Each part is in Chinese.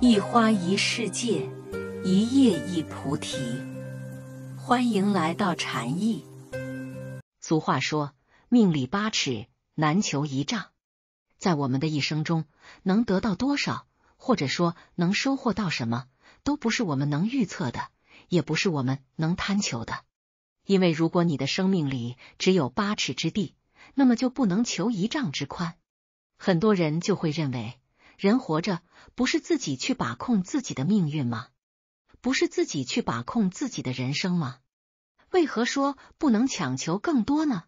一花一世界，一叶一菩提。欢迎来到禅意。俗话说：“命里八尺难求一丈。”在我们的一生中，能得到多少，或者说能收获到什么，都不是我们能预测的，也不是我们能贪求的。因为如果你的生命里只有八尺之地，那么就不能求一丈之宽。很多人就会认为。人活着，不是自己去把控自己的命运吗？不是自己去把控自己的人生吗？为何说不能强求更多呢？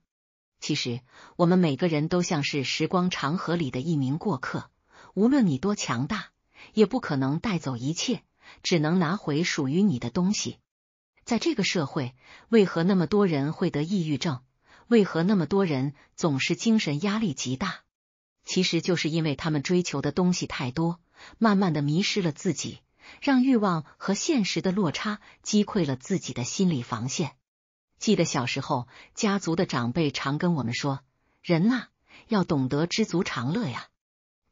其实，我们每个人都像是时光长河里的一名过客，无论你多强大，也不可能带走一切，只能拿回属于你的东西。在这个社会，为何那么多人会得抑郁症？为何那么多人总是精神压力极大？其实就是因为他们追求的东西太多，慢慢的迷失了自己，让欲望和现实的落差击溃了自己的心理防线。记得小时候，家族的长辈常跟我们说：“人呐，要懂得知足常乐呀。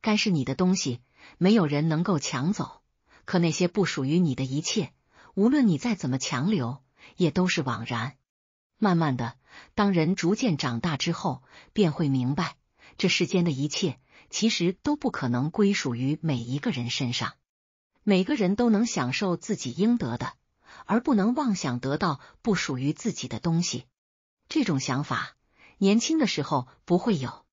该是你的东西，没有人能够抢走；可那些不属于你的一切，无论你再怎么强留，也都是枉然。”慢慢的，当人逐渐长大之后，便会明白。这世间的一切，其实都不可能归属于每一个人身上。每个人都能享受自己应得的，而不能妄想得到不属于自己的东西。这种想法，年轻的时候不会有，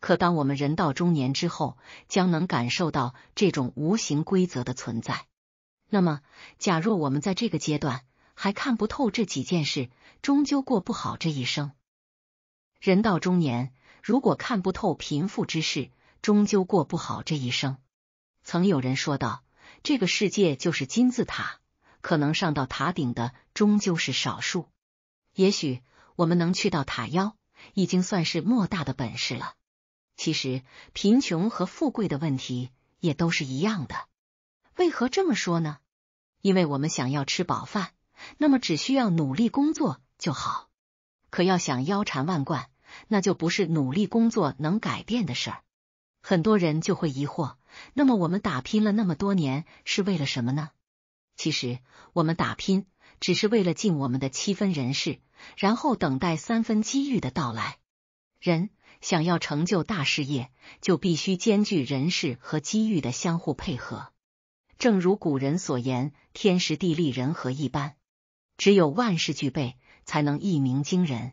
可当我们人到中年之后，将能感受到这种无形规则的存在。那么，假若我们在这个阶段还看不透这几件事，终究过不好这一生。人到中年。如果看不透贫富之事，终究过不好这一生。曾有人说道：“这个世界就是金字塔，可能上到塔顶的终究是少数。也许我们能去到塔腰，已经算是莫大的本事了。”其实，贫穷和富贵的问题也都是一样的。为何这么说呢？因为我们想要吃饱饭，那么只需要努力工作就好；可要想腰缠万贯，那就不是努力工作能改变的事儿，很多人就会疑惑，那么我们打拼了那么多年是为了什么呢？其实我们打拼只是为了尽我们的七分人事，然后等待三分机遇的到来。人想要成就大事业，就必须兼具人事和机遇的相互配合。正如古人所言：“天时地利人和”一般，只有万事俱备，才能一鸣惊人。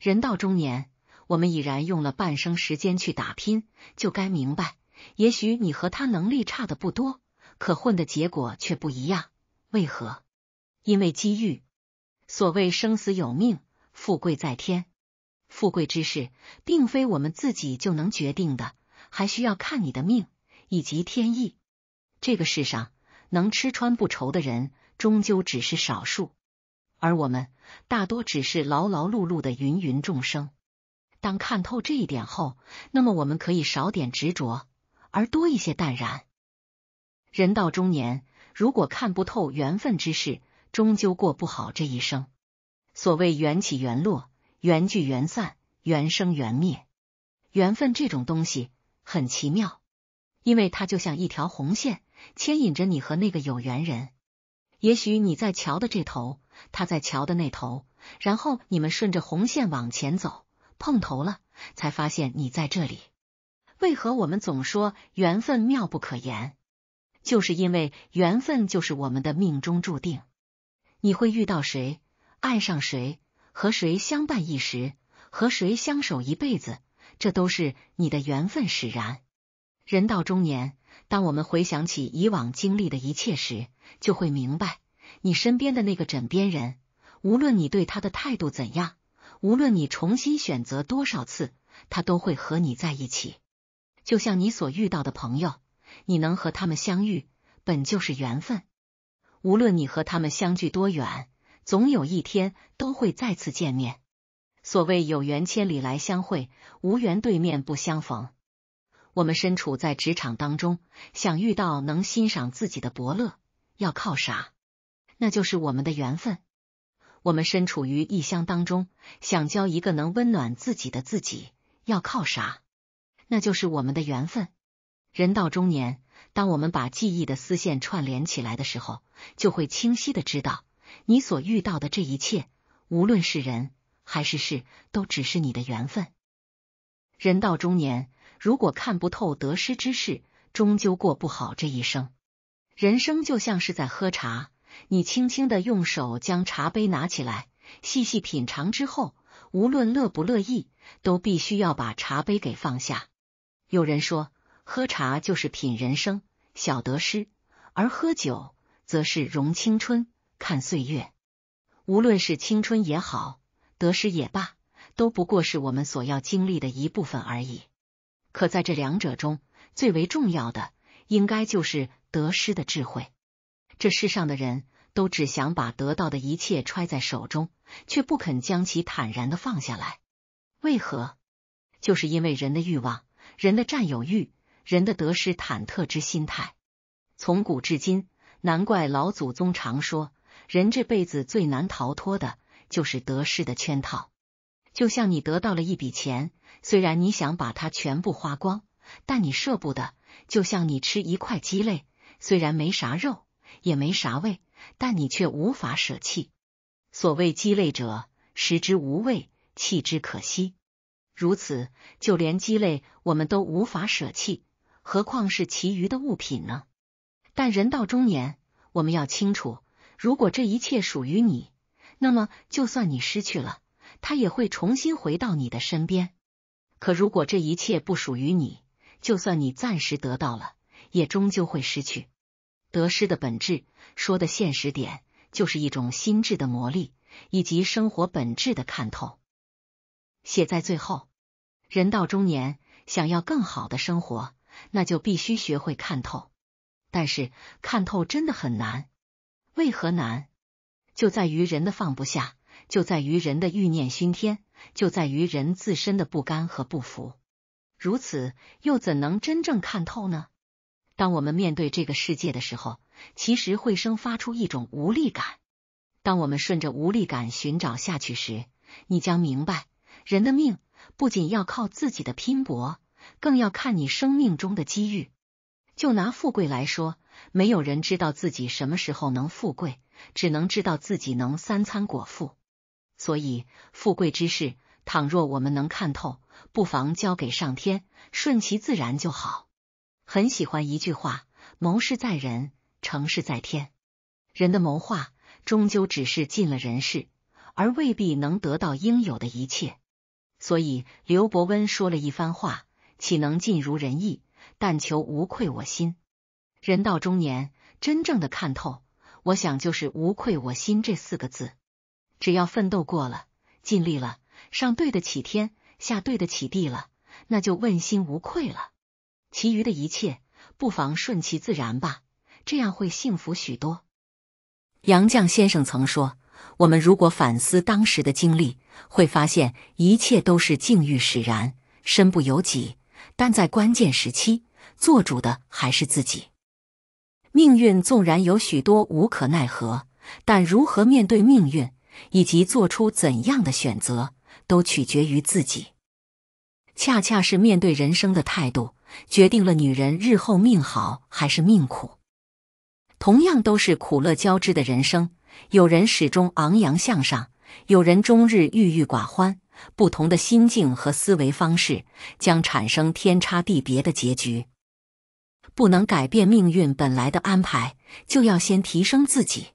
人到中年，我们已然用了半生时间去打拼，就该明白，也许你和他能力差的不多，可混的结果却不一样。为何？因为机遇。所谓生死有命，富贵在天。富贵之事，并非我们自己就能决定的，还需要看你的命以及天意。这个世上，能吃穿不愁的人，终究只是少数。而我们大多只是劳劳碌碌的芸芸众生。当看透这一点后，那么我们可以少点执着，而多一些淡然。人到中年，如果看不透缘分之事，终究过不好这一生。所谓缘起缘落，缘聚缘散，缘生缘灭，缘分这种东西很奇妙，因为它就像一条红线，牵引着你和那个有缘人。也许你在桥的这头。他在桥的那头，然后你们顺着红线往前走，碰头了，才发现你在这里。为何我们总说缘分妙不可言？就是因为缘分就是我们的命中注定。你会遇到谁，爱上谁，和谁相伴一时，和谁相守一辈子，这都是你的缘分使然。人到中年，当我们回想起以往经历的一切时，就会明白。你身边的那个枕边人，无论你对他的态度怎样，无论你重新选择多少次，他都会和你在一起。就像你所遇到的朋友，你能和他们相遇，本就是缘分。无论你和他们相距多远，总有一天都会再次见面。所谓有缘千里来相会，无缘对面不相逢。我们身处在职场当中，想遇到能欣赏自己的伯乐，要靠啥？那就是我们的缘分。我们身处于异乡当中，想交一个能温暖自己的自己，要靠啥？那就是我们的缘分。人到中年，当我们把记忆的丝线串联起来的时候，就会清晰的知道，你所遇到的这一切，无论是人还是事，都只是你的缘分。人到中年，如果看不透得失之事，终究过不好这一生。人生就像是在喝茶。你轻轻的用手将茶杯拿起来，细细品尝之后，无论乐不乐意，都必须要把茶杯给放下。有人说，喝茶就是品人生，晓得失；而喝酒则是容青春，看岁月。无论是青春也好，得失也罢，都不过是我们所要经历的一部分而已。可在这两者中，最为重要的，应该就是得失的智慧。这世上的人都只想把得到的一切揣在手中，却不肯将其坦然的放下来。为何？就是因为人的欲望、人的占有欲、人的得失忐忑之心态。从古至今，难怪老祖宗常说，人这辈子最难逃脱的就是得失的圈套。就像你得到了一笔钱，虽然你想把它全部花光，但你舍不得。就像你吃一块鸡肋，虽然没啥肉。也没啥味，但你却无法舍弃。所谓鸡肋者，食之无味，弃之可惜。如此，就连鸡肋我们都无法舍弃，何况是其余的物品呢？但人到中年，我们要清楚：如果这一切属于你，那么就算你失去了，它也会重新回到你的身边；可如果这一切不属于你，就算你暂时得到了，也终究会失去。得失的本质，说的现实点，就是一种心智的磨砺，以及生活本质的看透。写在最后，人到中年，想要更好的生活，那就必须学会看透。但是看透真的很难。为何难？就在于人的放不下，就在于人的欲念熏天，就在于人自身的不甘和不服。如此，又怎能真正看透呢？当我们面对这个世界的时候，其实会生发出一种无力感。当我们顺着无力感寻找下去时，你将明白，人的命不仅要靠自己的拼搏，更要看你生命中的机遇。就拿富贵来说，没有人知道自己什么时候能富贵，只能知道自己能三餐果腹。所以，富贵之事，倘若我们能看透，不妨交给上天，顺其自然就好。很喜欢一句话：“谋事在人，成事在天。”人的谋划终究只是尽了人事，而未必能得到应有的一切。所以刘伯温说了一番话：“岂能尽如人意，但求无愧我心。”人到中年，真正的看透，我想就是“无愧我心”这四个字。只要奋斗过了，尽力了，上对得起天，下对得起地了，那就问心无愧了。其余的一切，不妨顺其自然吧，这样会幸福许多。杨绛先生曾说：“我们如果反思当时的经历，会发现一切都是境遇使然，身不由己。但在关键时期，做主的还是自己。命运纵然有许多无可奈何，但如何面对命运，以及做出怎样的选择，都取决于自己。恰恰是面对人生的态度。”决定了女人日后命好还是命苦，同样都是苦乐交织的人生。有人始终昂扬向上，有人终日郁郁寡欢。不同的心境和思维方式，将产生天差地别的结局。不能改变命运本来的安排，就要先提升自己，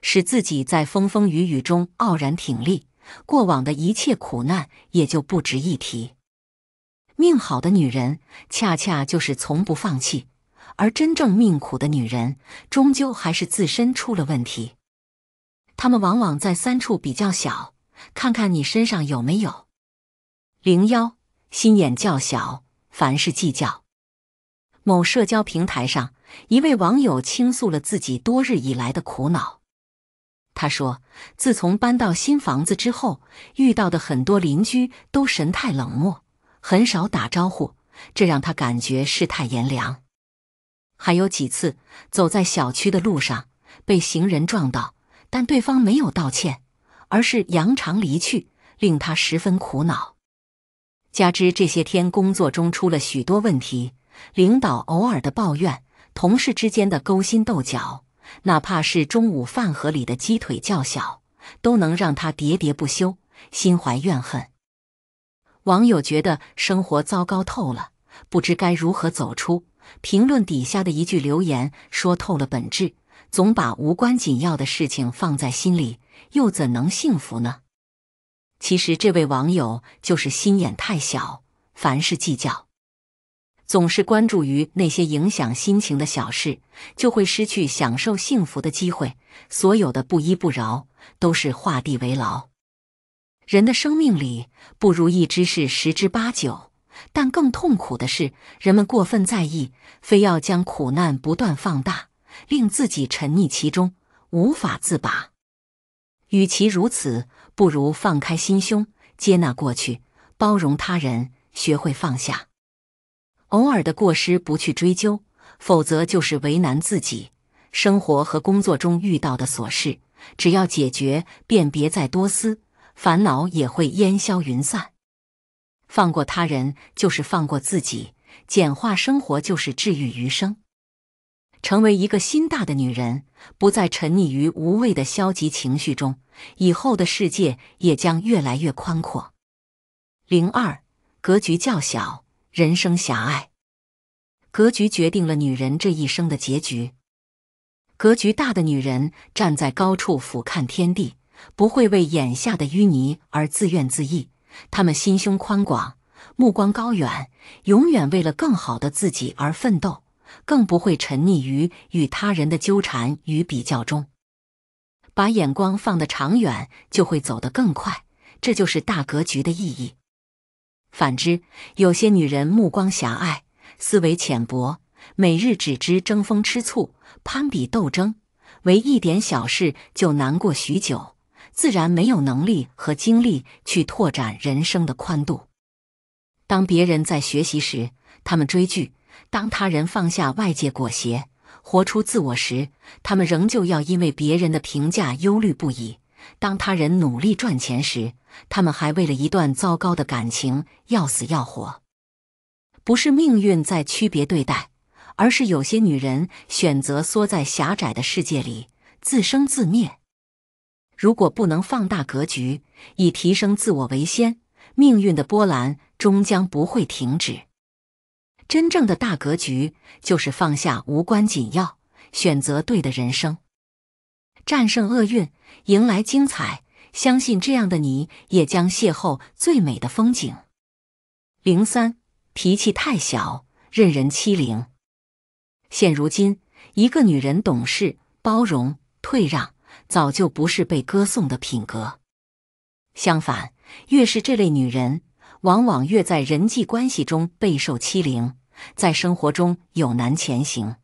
使自己在风风雨雨中傲然挺立。过往的一切苦难也就不值一提。命好的女人，恰恰就是从不放弃；而真正命苦的女人，终究还是自身出了问题。他们往往在三处比较小，看看你身上有没有。零幺，心眼较小，凡事计较。某社交平台上，一位网友倾诉了自己多日以来的苦恼。他说：“自从搬到新房子之后，遇到的很多邻居都神态冷漠。”很少打招呼，这让他感觉世态炎凉。还有几次走在小区的路上被行人撞到，但对方没有道歉，而是扬长离去，令他十分苦恼。加之这些天工作中出了许多问题，领导偶尔的抱怨，同事之间的勾心斗角，哪怕是中午饭盒里的鸡腿较小，都能让他喋喋不休，心怀怨恨。网友觉得生活糟糕透了，不知该如何走出。评论底下的一句留言说透了本质：总把无关紧要的事情放在心里，又怎能幸福呢？其实，这位网友就是心眼太小，凡事计较，总是关注于那些影响心情的小事，就会失去享受幸福的机会。所有的不依不饶，都是画地为牢。人的生命里不如意之事十之八九，但更痛苦的是人们过分在意，非要将苦难不断放大，令自己沉溺其中，无法自拔。与其如此，不如放开心胸，接纳过去，包容他人，学会放下。偶尔的过失不去追究，否则就是为难自己。生活和工作中遇到的琐事，只要解决便别再多思。烦恼也会烟消云散。放过他人就是放过自己，简化生活就是治愈余生。成为一个心大的女人，不再沉溺于无谓的消极情绪中，以后的世界也将越来越宽阔。零二，格局较小，人生狭隘。格局决定了女人这一生的结局。格局大的女人，站在高处俯瞰天地。不会为眼下的淤泥而自怨自艾，他们心胸宽广，目光高远，永远为了更好的自己而奋斗，更不会沉溺于与他人的纠缠与比较中。把眼光放得长远，就会走得更快，这就是大格局的意义。反之，有些女人目光狭隘，思维浅薄，每日只知争风吃醋、攀比斗争，为一点小事就难过许久。自然没有能力和精力去拓展人生的宽度。当别人在学习时，他们追剧；当他人放下外界裹挟，活出自我时，他们仍旧要因为别人的评价忧虑不已。当他人努力赚钱时，他们还为了一段糟糕的感情要死要活。不是命运在区别对待，而是有些女人选择缩在狭窄的世界里自生自灭。如果不能放大格局，以提升自我为先，命运的波澜终将不会停止。真正的大格局就是放下无关紧要，选择对的人生，战胜厄运，迎来精彩。相信这样的你，也将邂逅最美的风景。零三，脾气太小，任人欺凌。现如今，一个女人懂事、包容、退让。早就不是被歌颂的品格，相反，越是这类女人，往往越在人际关系中备受欺凌，在生活中有难前行。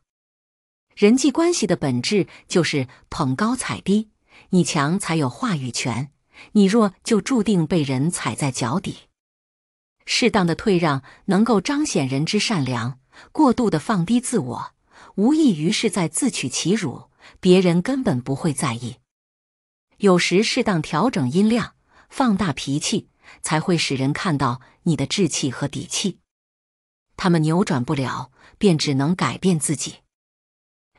人际关系的本质就是捧高踩低，你强才有话语权，你弱就注定被人踩在脚底。适当的退让能够彰显人之善良，过度的放低自我，无异于是在自取其辱。别人根本不会在意，有时适当调整音量，放大脾气，才会使人看到你的志气和底气。他们扭转不了，便只能改变自己。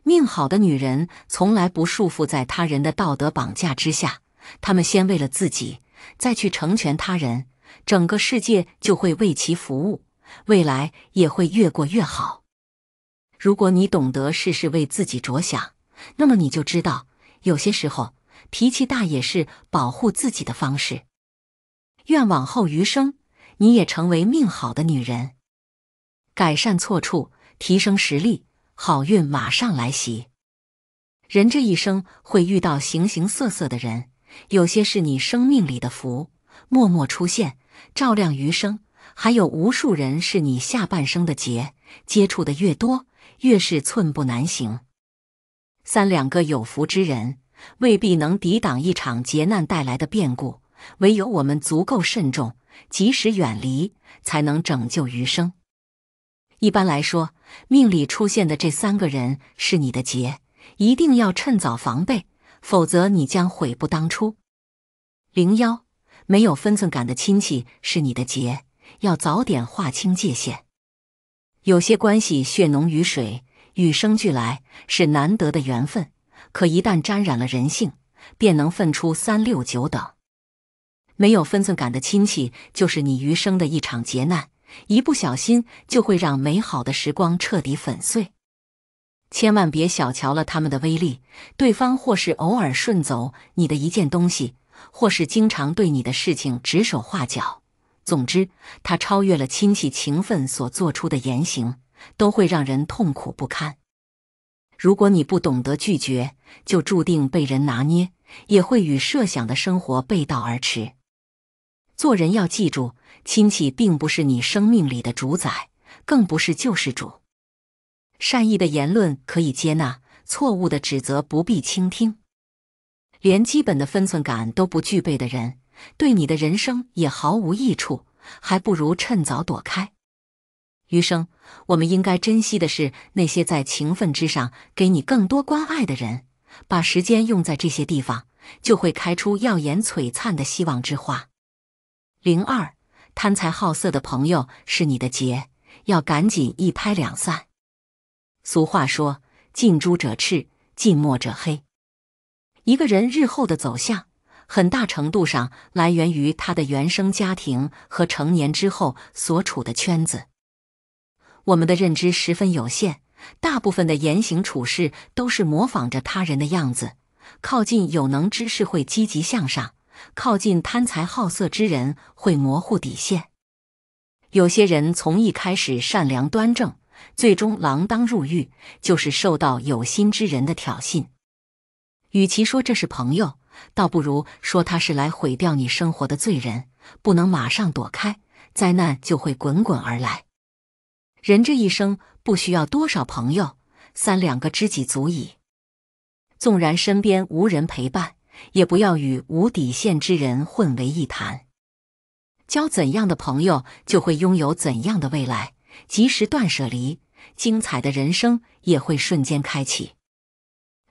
命好的女人从来不束缚在他人的道德绑架之下，他们先为了自己，再去成全他人，整个世界就会为其服务，未来也会越过越好。如果你懂得事事为自己着想，那么你就知道，有些时候脾气大也是保护自己的方式。愿往后余生你也成为命好的女人，改善错处，提升实力，好运马上来袭。人这一生会遇到形形色色的人，有些是你生命里的福，默默出现，照亮余生；，还有无数人是你下半生的劫，接触的越多，越是寸步难行。三两个有福之人未必能抵挡一场劫难带来的变故，唯有我们足够慎重，及时远离，才能拯救余生。一般来说，命里出现的这三个人是你的劫，一定要趁早防备，否则你将悔不当初。零幺，没有分寸感的亲戚是你的劫，要早点划清界限。有些关系血浓于水。与生俱来是难得的缘分，可一旦沾染了人性，便能分出三六九等。没有分寸感的亲戚，就是你余生的一场劫难，一不小心就会让美好的时光彻底粉碎。千万别小瞧了他们的威力，对方或是偶尔顺走你的一件东西，或是经常对你的事情指手画脚。总之，他超越了亲戚情分所做出的言行。都会让人痛苦不堪。如果你不懂得拒绝，就注定被人拿捏，也会与设想的生活背道而驰。做人要记住，亲戚并不是你生命里的主宰，更不是救世主。善意的言论可以接纳，错误的指责不必倾听。连基本的分寸感都不具备的人，对你的人生也毫无益处，还不如趁早躲开。余生，我们应该珍惜的是那些在情分之上给你更多关爱的人。把时间用在这些地方，就会开出耀眼璀璨的希望之花。零二，贪财好色的朋友是你的劫，要赶紧一拍两散。俗话说：“近朱者赤，近墨者黑。”一个人日后的走向，很大程度上来源于他的原生家庭和成年之后所处的圈子。我们的认知十分有限，大部分的言行处事都是模仿着他人的样子。靠近有能之士会积极向上，靠近贪财好色之人会模糊底线。有些人从一开始善良端正，最终锒铛入狱，就是受到有心之人的挑衅。与其说这是朋友，倒不如说他是来毁掉你生活的罪人。不能马上躲开，灾难就会滚滚而来。人这一生不需要多少朋友，三两个知己足矣。纵然身边无人陪伴，也不要与无底线之人混为一谈。交怎样的朋友，就会拥有怎样的未来。及时断舍离，精彩的人生也会瞬间开启。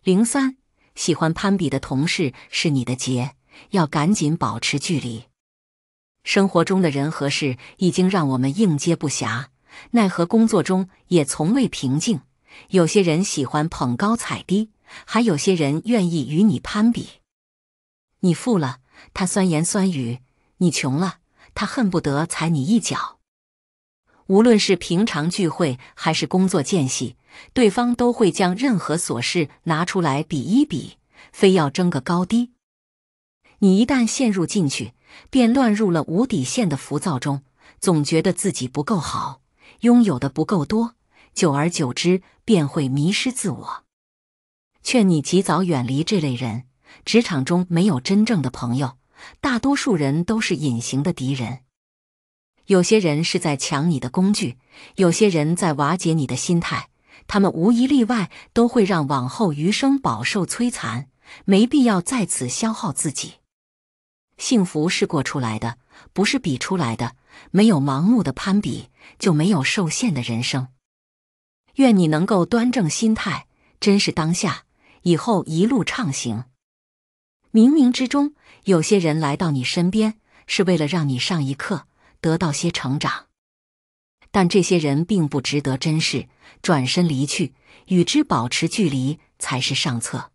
零三，喜欢攀比的同事是你的劫，要赶紧保持距离。生活中的人和事已经让我们应接不暇。奈何工作中也从未平静。有些人喜欢捧高踩低，还有些人愿意与你攀比。你富了，他酸言酸语；你穷了，他恨不得踩你一脚。无论是平常聚会，还是工作间隙，对方都会将任何琐事拿出来比一比，非要争个高低。你一旦陷入进去，便乱入了无底线的浮躁中，总觉得自己不够好。拥有的不够多，久而久之便会迷失自我。劝你及早远离这类人。职场中没有真正的朋友，大多数人都是隐形的敌人。有些人是在抢你的工具，有些人在瓦解你的心态。他们无一例外都会让往后余生饱受摧残。没必要在此消耗自己。幸福是过出来的，不是比出来的。没有盲目的攀比，就没有受限的人生。愿你能够端正心态，珍视当下，以后一路畅行。冥冥之中，有些人来到你身边，是为了让你上一课，得到些成长。但这些人并不值得珍视，转身离去，与之保持距离才是上策。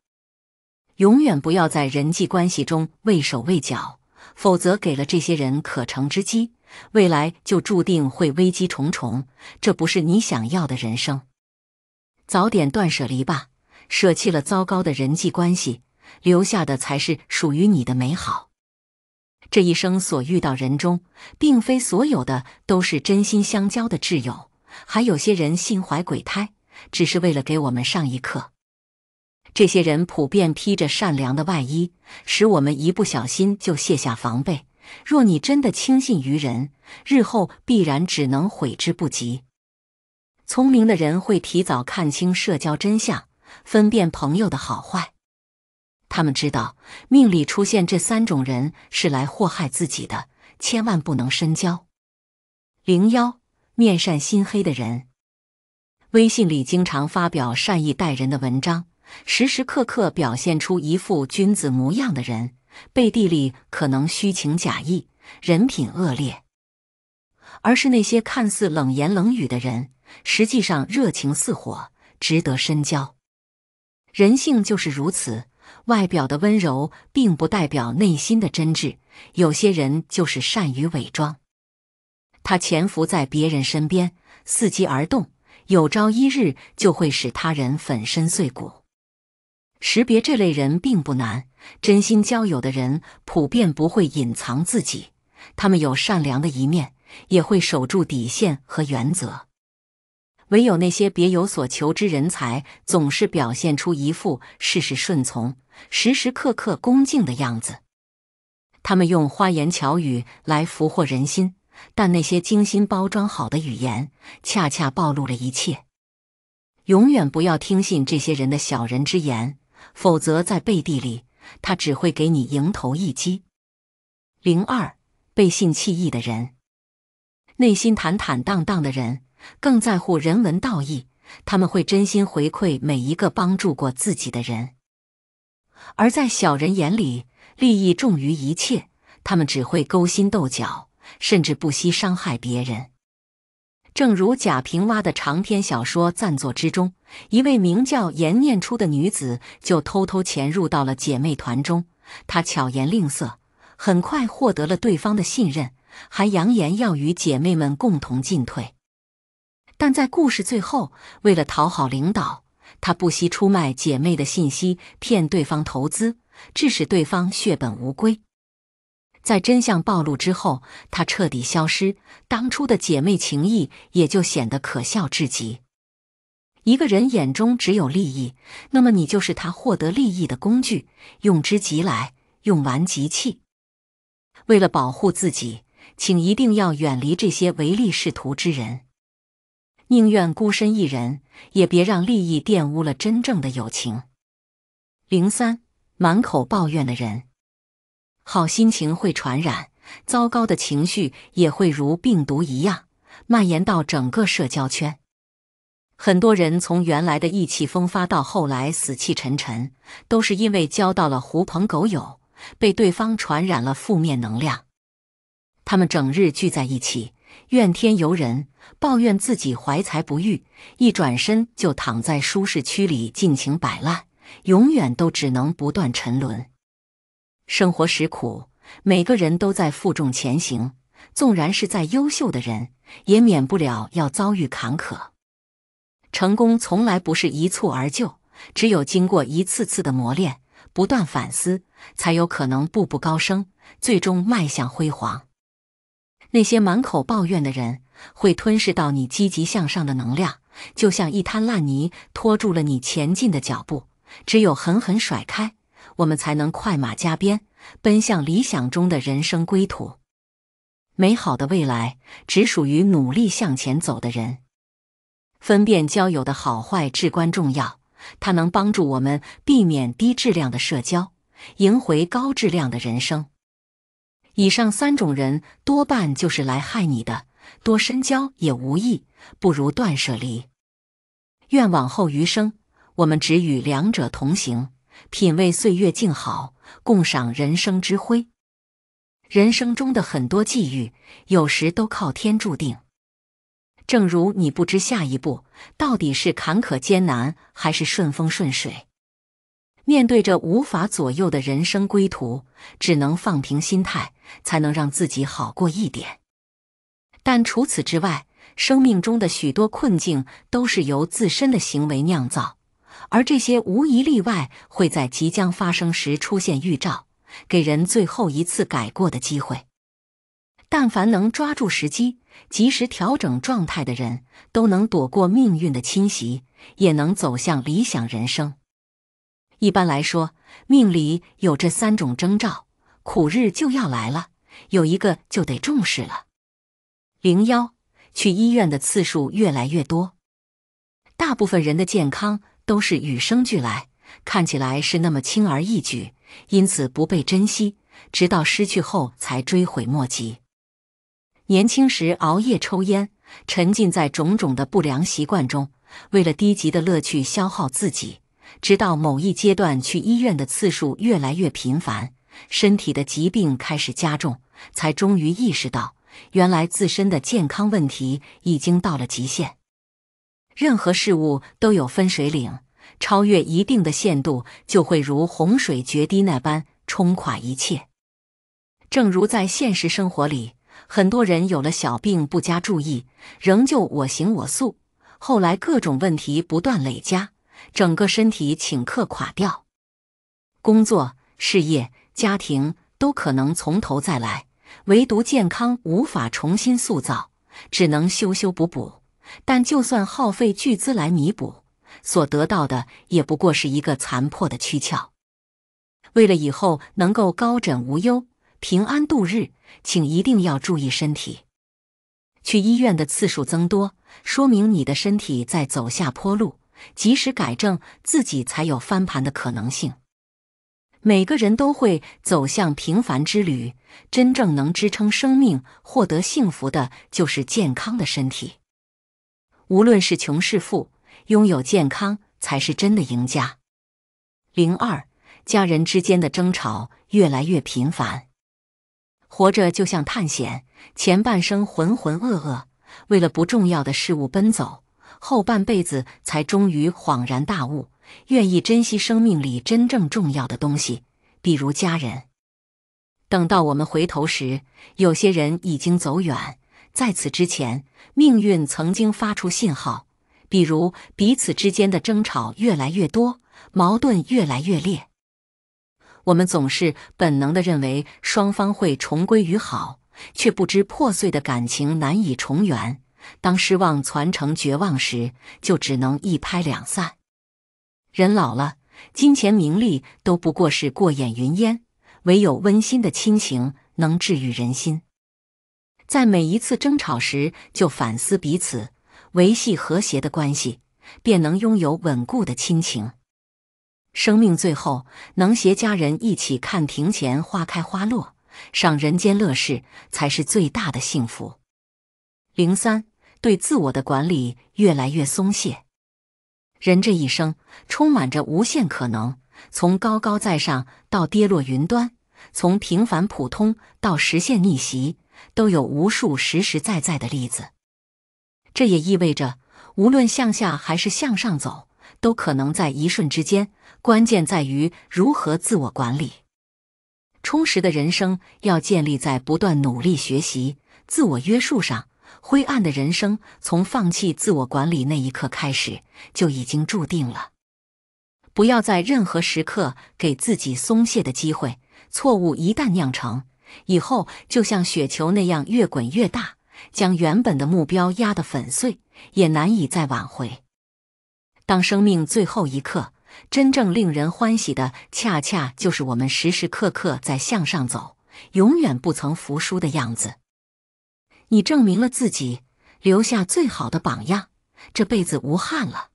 永远不要在人际关系中畏手畏脚，否则给了这些人可乘之机。未来就注定会危机重重，这不是你想要的人生。早点断舍离吧，舍弃了糟糕的人际关系，留下的才是属于你的美好。这一生所遇到人中，并非所有的都是真心相交的挚友，还有些人心怀鬼胎，只是为了给我们上一课。这些人普遍披着善良的外衣，使我们一不小心就卸下防备。若你真的轻信于人，日后必然只能悔之不及。聪明的人会提早看清社交真相，分辨朋友的好坏。他们知道命里出现这三种人是来祸害自己的，千万不能深交。零幺，面善心黑的人，微信里经常发表善意待人的文章，时时刻刻表现出一副君子模样的人。背地里可能虚情假意，人品恶劣；而是那些看似冷言冷语的人，实际上热情似火，值得深交。人性就是如此，外表的温柔并不代表内心的真挚。有些人就是善于伪装，他潜伏在别人身边，伺机而动，有朝一日就会使他人粉身碎骨。识别这类人并不难。真心交友的人普遍不会隐藏自己，他们有善良的一面，也会守住底线和原则。唯有那些别有所求之人才，总是表现出一副事事顺从、时时刻刻恭敬的样子。他们用花言巧语来俘获人心，但那些精心包装好的语言，恰恰暴露了一切。永远不要听信这些人的小人之言。否则，在背地里，他只会给你迎头一击。零二，背信弃义的人，内心坦坦荡荡的人更在乎人文道义，他们会真心回馈每一个帮助过自己的人。而在小人眼里，利益重于一切，他们只会勾心斗角，甚至不惜伤害别人。正如贾平凹的长篇小说《暂作》之中，一位名叫严念初的女子就偷偷潜入到了姐妹团中。她巧言令色，很快获得了对方的信任，还扬言要与姐妹们共同进退。但在故事最后，为了讨好领导，她不惜出卖姐妹的信息，骗对方投资，致使对方血本无归。在真相暴露之后，他彻底消失，当初的姐妹情谊也就显得可笑至极。一个人眼中只有利益，那么你就是他获得利益的工具，用之即来，用完即弃。为了保护自己，请一定要远离这些唯利是图之人，宁愿孤身一人，也别让利益玷污了真正的友情。零三，满口抱怨的人。好心情会传染，糟糕的情绪也会如病毒一样蔓延到整个社交圈。很多人从原来的意气风发到后来死气沉沉，都是因为交到了狐朋狗友，被对方传染了负面能量。他们整日聚在一起，怨天尤人，抱怨自己怀才不遇，一转身就躺在舒适区里尽情摆烂，永远都只能不断沉沦。生活实苦，每个人都在负重前行。纵然是再优秀的人，也免不了要遭遇坎坷。成功从来不是一蹴而就，只有经过一次次的磨练，不断反思，才有可能步步高升，最终迈向辉煌。那些满口抱怨的人，会吞噬到你积极向上的能量，就像一滩烂泥，拖住了你前进的脚步。只有狠狠甩开。我们才能快马加鞭，奔向理想中的人生归途。美好的未来只属于努力向前走的人。分辨交友的好坏至关重要，它能帮助我们避免低质量的社交，赢回高质量的人生。以上三种人多半就是来害你的，多深交也无益，不如断舍离。愿往后余生，我们只与两者同行。品味岁月静好，共赏人生之辉。人生中的很多际遇，有时都靠天注定。正如你不知下一步到底是坎坷艰难，还是顺风顺水。面对着无法左右的人生归途，只能放平心态，才能让自己好过一点。但除此之外，生命中的许多困境，都是由自身的行为酿造。而这些无一例外会在即将发生时出现预兆，给人最后一次改过的机会。但凡能抓住时机，及时调整状态的人，都能躲过命运的侵袭，也能走向理想人生。一般来说，命里有这三种征兆，苦日就要来了，有一个就得重视了。零幺，去医院的次数越来越多，大部分人的健康。都是与生俱来，看起来是那么轻而易举，因此不被珍惜，直到失去后才追悔莫及。年轻时熬夜、抽烟，沉浸在种种的不良习惯中，为了低级的乐趣消耗自己，直到某一阶段去医院的次数越来越频繁，身体的疾病开始加重，才终于意识到，原来自身的健康问题已经到了极限。任何事物都有分水岭，超越一定的限度，就会如洪水决堤那般冲垮一切。正如在现实生活里，很多人有了小病不加注意，仍旧我行我素，后来各种问题不断累加，整个身体顷刻垮掉，工作、事业、家庭都可能从头再来，唯独健康无法重新塑造，只能修修补补。但就算耗费巨资来弥补，所得到的也不过是一个残破的躯壳。为了以后能够高枕无忧、平安度日，请一定要注意身体。去医院的次数增多，说明你的身体在走下坡路，及时改正自己才有翻盘的可能性。每个人都会走向平凡之旅，真正能支撑生命、获得幸福的就是健康的身体。无论是穷是富，拥有健康才是真的赢家。零二，家人之间的争吵越来越频繁。活着就像探险，前半生浑浑噩噩，为了不重要的事物奔走，后半辈子才终于恍然大悟，愿意珍惜生命里真正重要的东西，比如家人。等到我们回头时，有些人已经走远。在此之前，命运曾经发出信号，比如彼此之间的争吵越来越多，矛盾越来越烈。我们总是本能的认为双方会重归于好，却不知破碎的感情难以重圆。当失望传承绝望时，就只能一拍两散。人老了，金钱名利都不过是过眼云烟，唯有温馨的亲情能治愈人心。在每一次争吵时，就反思彼此，维系和谐的关系，便能拥有稳固的亲情。生命最后，能携家人一起看庭前花开花落，赏人间乐事，才是最大的幸福。零三对自我的管理越来越松懈，人这一生充满着无限可能，从高高在上到跌落云端，从平凡普通到实现逆袭。都有无数实实在在的例子，这也意味着，无论向下还是向上走，都可能在一瞬之间。关键在于如何自我管理。充实的人生要建立在不断努力学习、自我约束上；灰暗的人生，从放弃自我管理那一刻开始，就已经注定了。不要在任何时刻给自己松懈的机会，错误一旦酿成。以后就像雪球那样越滚越大，将原本的目标压得粉碎，也难以再挽回。当生命最后一刻，真正令人欢喜的，恰恰就是我们时时刻刻在向上走，永远不曾服输的样子。你证明了自己，留下最好的榜样，这辈子无憾了。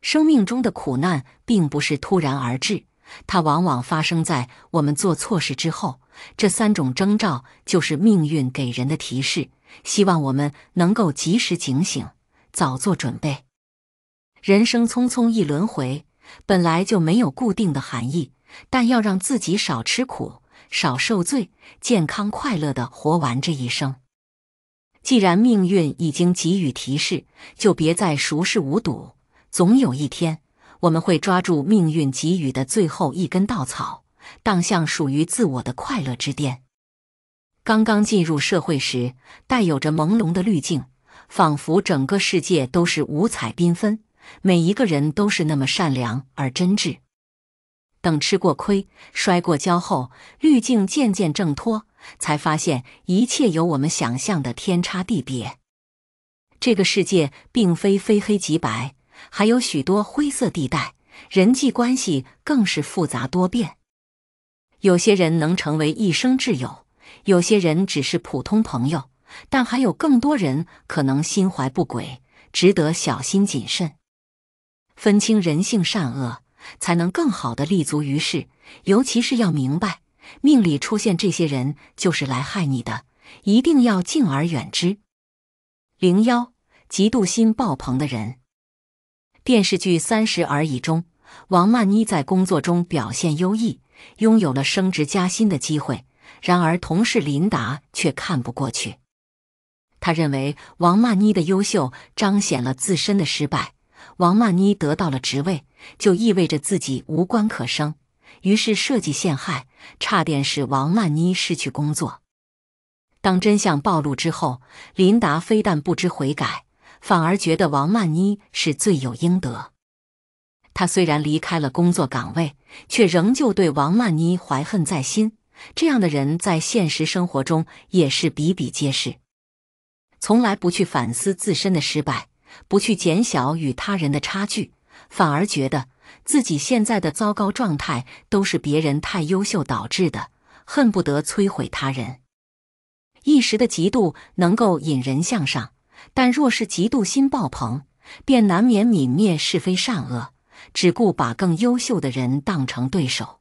生命中的苦难并不是突然而至。它往往发生在我们做错事之后，这三种征兆就是命运给人的提示，希望我们能够及时警醒，早做准备。人生匆匆一轮回，本来就没有固定的含义，但要让自己少吃苦，少受罪，健康快乐地活完这一生。既然命运已经给予提示，就别再熟视无睹，总有一天。我们会抓住命运给予的最后一根稻草，荡向属于自我的快乐之巅。刚刚进入社会时，带有着朦胧的滤镜，仿佛整个世界都是五彩缤纷，每一个人都是那么善良而真挚。等吃过亏、摔过跤后，滤镜渐渐挣脱，才发现一切有我们想象的天差地别。这个世界并非非黑即白。还有许多灰色地带，人际关系更是复杂多变。有些人能成为一生挚友，有些人只是普通朋友，但还有更多人可能心怀不轨，值得小心谨慎。分清人性善恶，才能更好的立足于世。尤其是要明白，命里出现这些人就是来害你的，一定要敬而远之。零幺，嫉妒心爆棚的人。电视剧《三十而已》中，王曼妮在工作中表现优异，拥有了升职加薪的机会。然而，同事琳达却看不过去，他认为王曼妮的优秀彰显了自身的失败。王曼妮得到了职位，就意味着自己无官可升，于是设计陷害，差点使王曼妮失去工作。当真相暴露之后，琳达非但不知悔改。反而觉得王曼妮是罪有应得。他虽然离开了工作岗位，却仍旧对王曼妮怀恨在心。这样的人在现实生活中也是比比皆是。从来不去反思自身的失败，不去减小与他人的差距，反而觉得自己现在的糟糕状态都是别人太优秀导致的，恨不得摧毁他人。一时的嫉妒能够引人向上。但若是嫉妒心爆棚，便难免泯灭是非善恶，只顾把更优秀的人当成对手。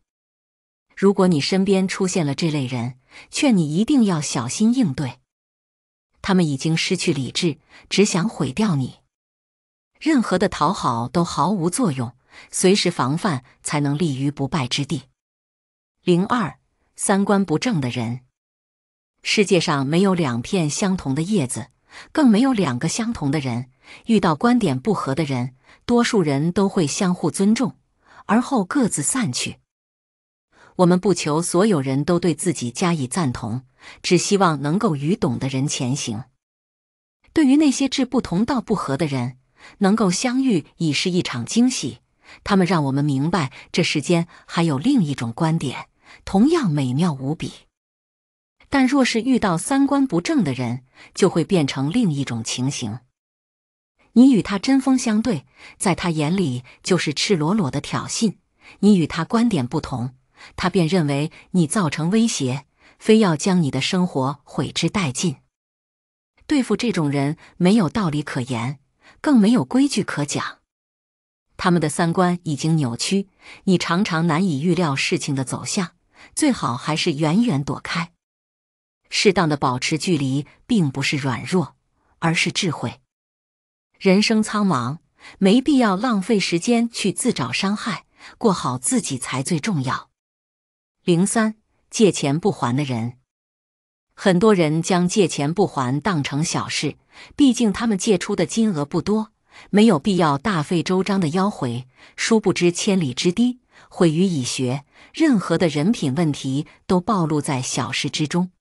如果你身边出现了这类人，劝你一定要小心应对。他们已经失去理智，只想毁掉你。任何的讨好都毫无作用，随时防范才能立于不败之地。零二三观不正的人，世界上没有两片相同的叶子。更没有两个相同的人遇到观点不合的人，多数人都会相互尊重，而后各自散去。我们不求所有人都对自己加以赞同，只希望能够与懂的人前行。对于那些志不同道不合的人，能够相遇已是一场惊喜。他们让我们明白，这世间还有另一种观点，同样美妙无比。但若是遇到三观不正的人，就会变成另一种情形。你与他针锋相对，在他眼里就是赤裸裸的挑衅。你与他观点不同，他便认为你造成威胁，非要将你的生活毁之殆尽。对付这种人，没有道理可言，更没有规矩可讲。他们的三观已经扭曲，你常常难以预料事情的走向，最好还是远远躲开。适当的保持距离，并不是软弱，而是智慧。人生苍茫，没必要浪费时间去自找伤害，过好自己才最重要。零三借钱不还的人，很多人将借钱不还当成小事，毕竟他们借出的金额不多，没有必要大费周章的要回。殊不知千里之堤，毁于蚁穴，任何的人品问题都暴露在小事之中。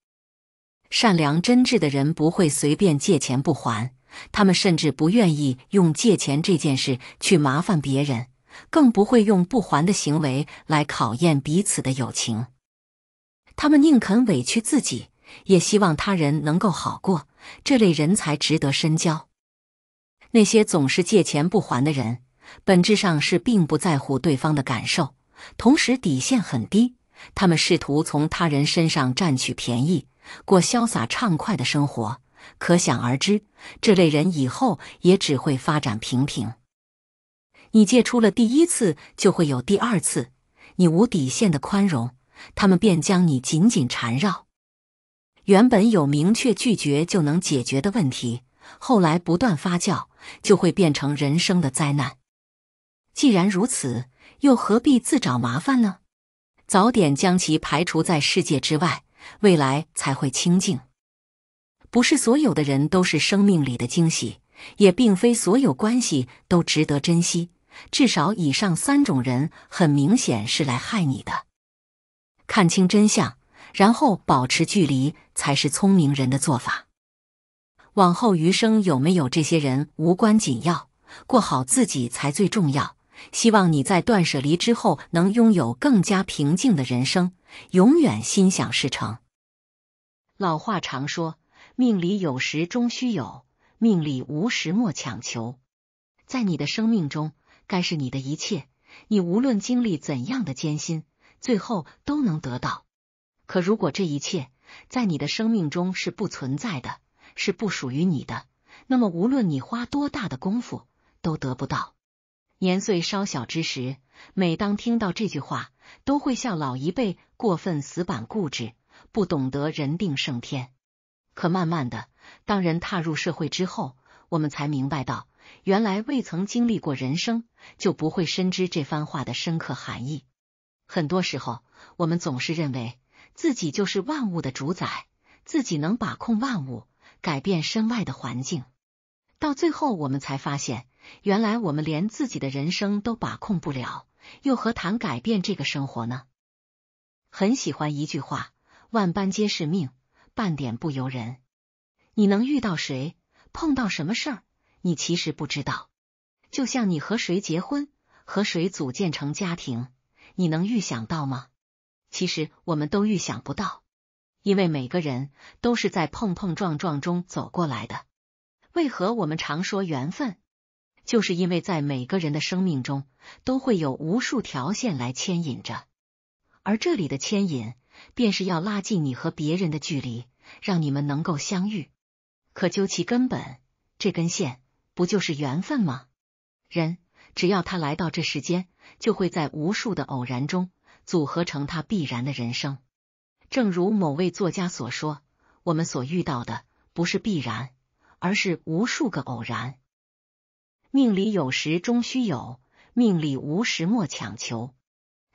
善良真挚的人不会随便借钱不还，他们甚至不愿意用借钱这件事去麻烦别人，更不会用不还的行为来考验彼此的友情。他们宁肯委屈自己，也希望他人能够好过。这类人才值得深交。那些总是借钱不还的人，本质上是并不在乎对方的感受，同时底线很低，他们试图从他人身上占取便宜。过潇洒畅快的生活，可想而知，这类人以后也只会发展平平。你借出了第一次，就会有第二次；你无底线的宽容，他们便将你紧紧缠绕。原本有明确拒绝就能解决的问题，后来不断发酵，就会变成人生的灾难。既然如此，又何必自找麻烦呢？早点将其排除在世界之外。未来才会清净。不是所有的人都是生命里的惊喜，也并非所有关系都值得珍惜。至少以上三种人，很明显是来害你的。看清真相，然后保持距离，才是聪明人的做法。往后余生有没有这些人无关紧要，过好自己才最重要。希望你在断舍离之后，能拥有更加平静的人生。永远心想事成。老话常说：“命里有时终须有，命里无时莫强求。”在你的生命中，该是你的一切，你无论经历怎样的艰辛，最后都能得到。可如果这一切在你的生命中是不存在的，是不属于你的，那么无论你花多大的功夫，都得不到。年岁稍小之时，每当听到这句话。都会像老一辈过分死板固执，不懂得人定胜天。可慢慢的，当人踏入社会之后，我们才明白到，原来未曾经历过人生，就不会深知这番话的深刻含义。很多时候，我们总是认为自己就是万物的主宰，自己能把控万物，改变身外的环境。到最后，我们才发现，原来我们连自己的人生都把控不了。又何谈改变这个生活呢？很喜欢一句话：“万般皆是命，半点不由人。”你能遇到谁，碰到什么事儿，你其实不知道。就像你和谁结婚，和谁组建成家庭，你能预想到吗？其实我们都预想不到，因为每个人都是在碰碰撞撞中走过来的。为何我们常说缘分？就是因为在每个人的生命中都会有无数条线来牵引着，而这里的牵引便是要拉近你和别人的距离，让你们能够相遇。可究其根本，这根线不就是缘分吗？人只要他来到这世间，就会在无数的偶然中组合成他必然的人生。正如某位作家所说：“我们所遇到的不是必然，而是无数个偶然。”命里有时终须有，命里无时莫强求。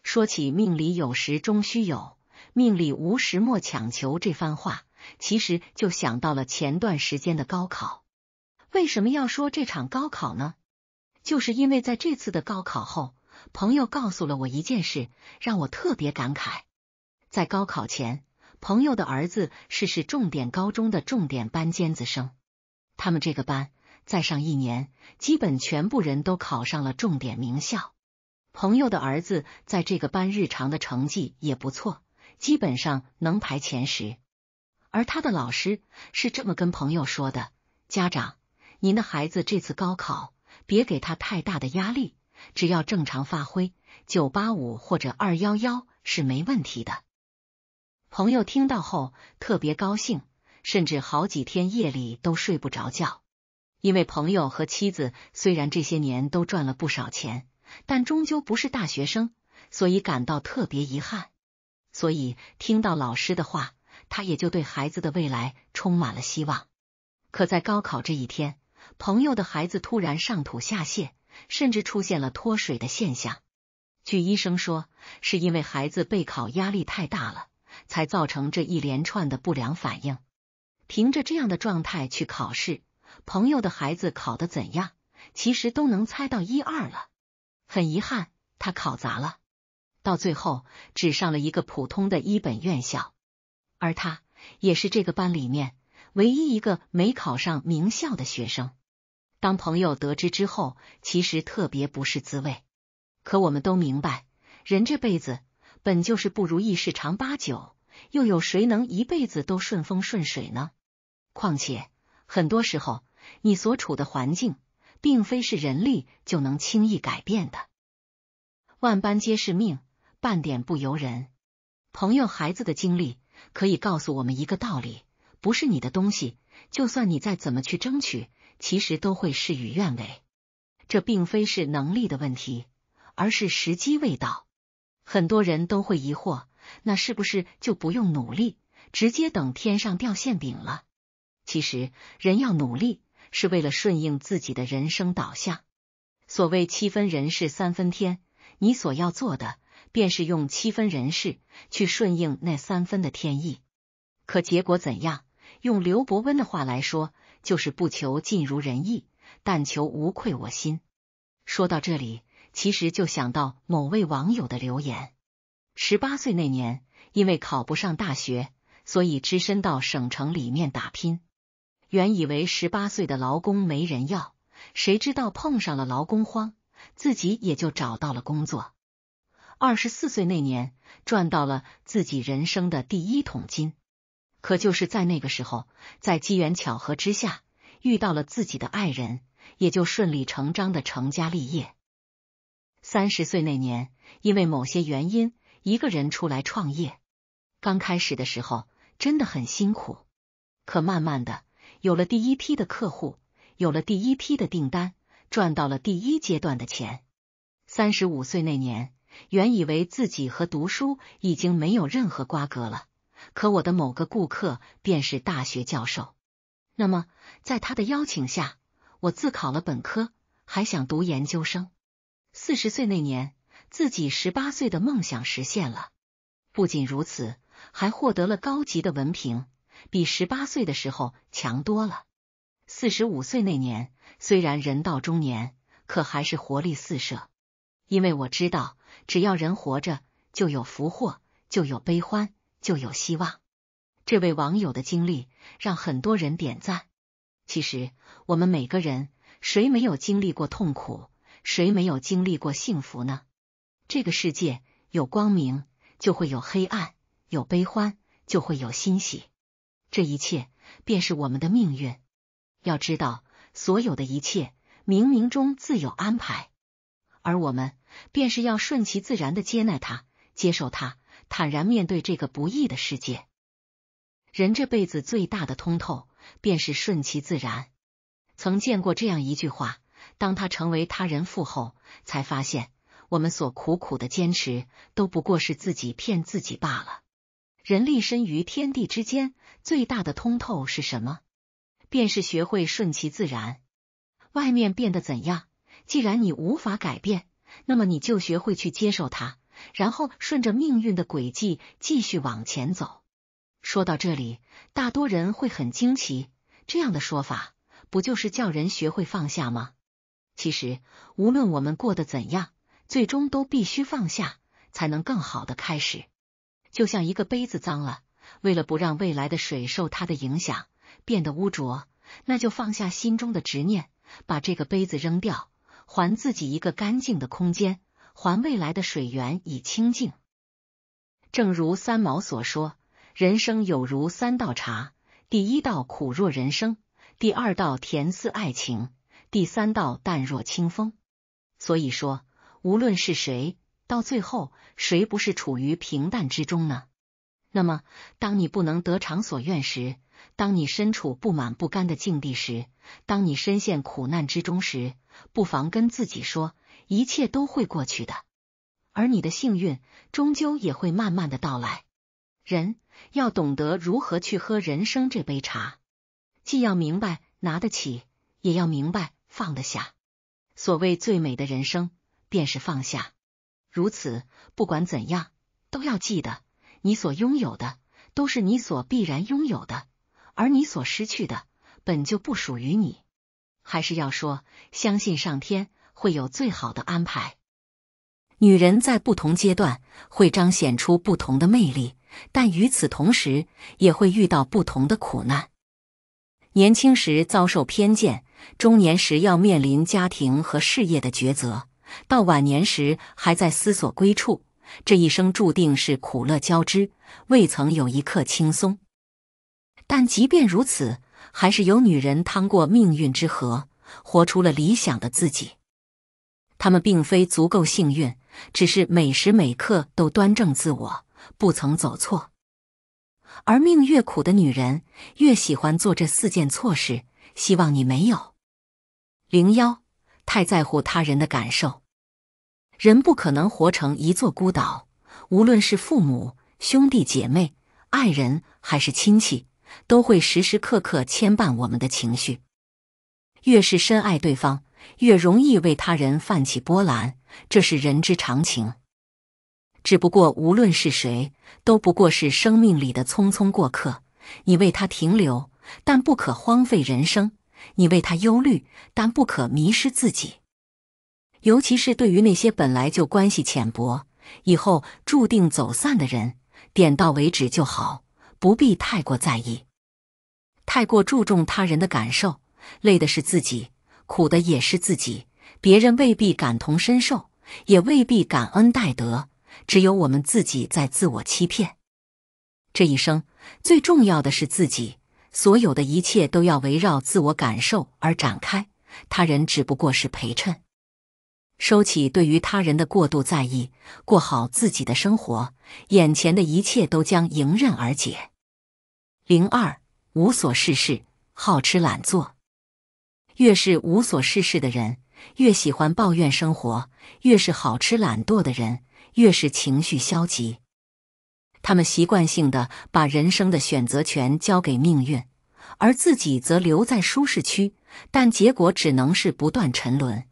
说起命里有时终须有，命里无时莫强求这番话，其实就想到了前段时间的高考。为什么要说这场高考呢？就是因为在这次的高考后，朋友告诉了我一件事，让我特别感慨。在高考前，朋友的儿子是市重点高中的重点班尖子生，他们这个班。再上一年，基本全部人都考上了重点名校。朋友的儿子在这个班日常的成绩也不错，基本上能排前十。而他的老师是这么跟朋友说的：“家长，您的孩子这次高考，别给他太大的压力，只要正常发挥，九八五或者二幺幺是没问题的。”朋友听到后特别高兴，甚至好几天夜里都睡不着觉。因为朋友和妻子虽然这些年都赚了不少钱，但终究不是大学生，所以感到特别遗憾。所以听到老师的话，他也就对孩子的未来充满了希望。可在高考这一天，朋友的孩子突然上吐下泻，甚至出现了脱水的现象。据医生说，是因为孩子备考压力太大了，才造成这一连串的不良反应。凭着这样的状态去考试。朋友的孩子考的怎样？其实都能猜到一二了。很遗憾，他考砸了，到最后只上了一个普通的一本院校，而他也是这个班里面唯一一个没考上名校的学生。当朋友得知之后，其实特别不是滋味。可我们都明白，人这辈子本就是不如意事常八九，又有谁能一辈子都顺风顺水呢？况且，很多时候。你所处的环境，并非是人力就能轻易改变的。万般皆是命，半点不由人。朋友孩子的经历可以告诉我们一个道理：不是你的东西，就算你再怎么去争取，其实都会事与愿违。这并非是能力的问题，而是时机未到。很多人都会疑惑：那是不是就不用努力，直接等天上掉馅饼了？其实，人要努力。是为了顺应自己的人生导向。所谓七分人事，三分天，你所要做的便是用七分人事去顺应那三分的天意。可结果怎样？用刘伯温的话来说，就是不求尽如人意，但求无愧我心。说到这里，其实就想到某位网友的留言：十八岁那年，因为考不上大学，所以只身到省城里面打拼。原以为十八岁的劳工没人要，谁知道碰上了劳工荒，自己也就找到了工作。二十四岁那年赚到了自己人生的第一桶金，可就是在那个时候，在机缘巧合之下遇到了自己的爱人，也就顺理成章的成家立业。三十岁那年，因为某些原因，一个人出来创业，刚开始的时候真的很辛苦，可慢慢的。有了第一批的客户，有了第一批的订单，赚到了第一阶段的钱。三十五岁那年，原以为自己和读书已经没有任何瓜葛了，可我的某个顾客便是大学教授。那么，在他的邀请下，我自考了本科，还想读研究生。四十岁那年，自己十八岁的梦想实现了，不仅如此，还获得了高级的文凭。比十八岁的时候强多了。四十五岁那年，虽然人到中年，可还是活力四射。因为我知道，只要人活着，就有福祸，就有悲欢，就有希望。这位网友的经历让很多人点赞。其实，我们每个人，谁没有经历过痛苦，谁没有经历过幸福呢？这个世界有光明，就会有黑暗；有悲欢，就会有欣喜。这一切便是我们的命运。要知道，所有的一切冥冥中自有安排，而我们便是要顺其自然的接纳它，接受它，坦然面对这个不易的世界。人这辈子最大的通透，便是顺其自然。曾见过这样一句话：当他成为他人父后，才发现我们所苦苦的坚持，都不过是自己骗自己罢了。人立身于天地之间，最大的通透是什么？便是学会顺其自然。外面变得怎样，既然你无法改变，那么你就学会去接受它，然后顺着命运的轨迹继续往前走。说到这里，大多人会很惊奇，这样的说法不就是叫人学会放下吗？其实，无论我们过得怎样，最终都必须放下，才能更好的开始。就像一个杯子脏了，为了不让未来的水受它的影响变得污浊，那就放下心中的执念，把这个杯子扔掉，还自己一个干净的空间，还未来的水源以清净。正如三毛所说：“人生有如三道茶，第一道苦若人生，第二道甜似爱情，第三道淡若清风。”所以说，无论是谁。到最后，谁不是处于平淡之中呢？那么，当你不能得偿所愿时，当你身处不满不甘的境地时，当你深陷苦难之中时，不妨跟自己说，一切都会过去的，而你的幸运终究也会慢慢的到来。人要懂得如何去喝人生这杯茶，既要明白拿得起，也要明白放得下。所谓最美的人生，便是放下。如此，不管怎样，都要记得，你所拥有的都是你所必然拥有的，而你所失去的本就不属于你。还是要说，相信上天会有最好的安排。女人在不同阶段会彰显出不同的魅力，但与此同时，也会遇到不同的苦难。年轻时遭受偏见，中年时要面临家庭和事业的抉择。到晚年时，还在思索归处。这一生注定是苦乐交织，未曾有一刻轻松。但即便如此，还是有女人趟过命运之河，活出了理想的自己。她们并非足够幸运，只是每时每刻都端正自我，不曾走错。而命越苦的女人，越喜欢做这四件错事。希望你没有。零幺，太在乎他人的感受。人不可能活成一座孤岛，无论是父母、兄弟姐妹、爱人还是亲戚，都会时时刻刻牵绊我们的情绪。越是深爱对方，越容易为他人泛起波澜，这是人之常情。只不过，无论是谁，都不过是生命里的匆匆过客。你为他停留，但不可荒废人生；你为他忧虑，但不可迷失自己。尤其是对于那些本来就关系浅薄、以后注定走散的人，点到为止就好，不必太过在意，太过注重他人的感受，累的是自己，苦的也是自己。别人未必感同身受，也未必感恩戴德，只有我们自己在自我欺骗。这一生最重要的是自己，所有的一切都要围绕自我感受而展开，他人只不过是陪衬。收起对于他人的过度在意，过好自己的生活，眼前的一切都将迎刃而解。零二无所事事，好吃懒做。越是无所事事的人，越喜欢抱怨生活；越是好吃懒惰的人，越是情绪消极。他们习惯性的把人生的选择权交给命运，而自己则留在舒适区，但结果只能是不断沉沦。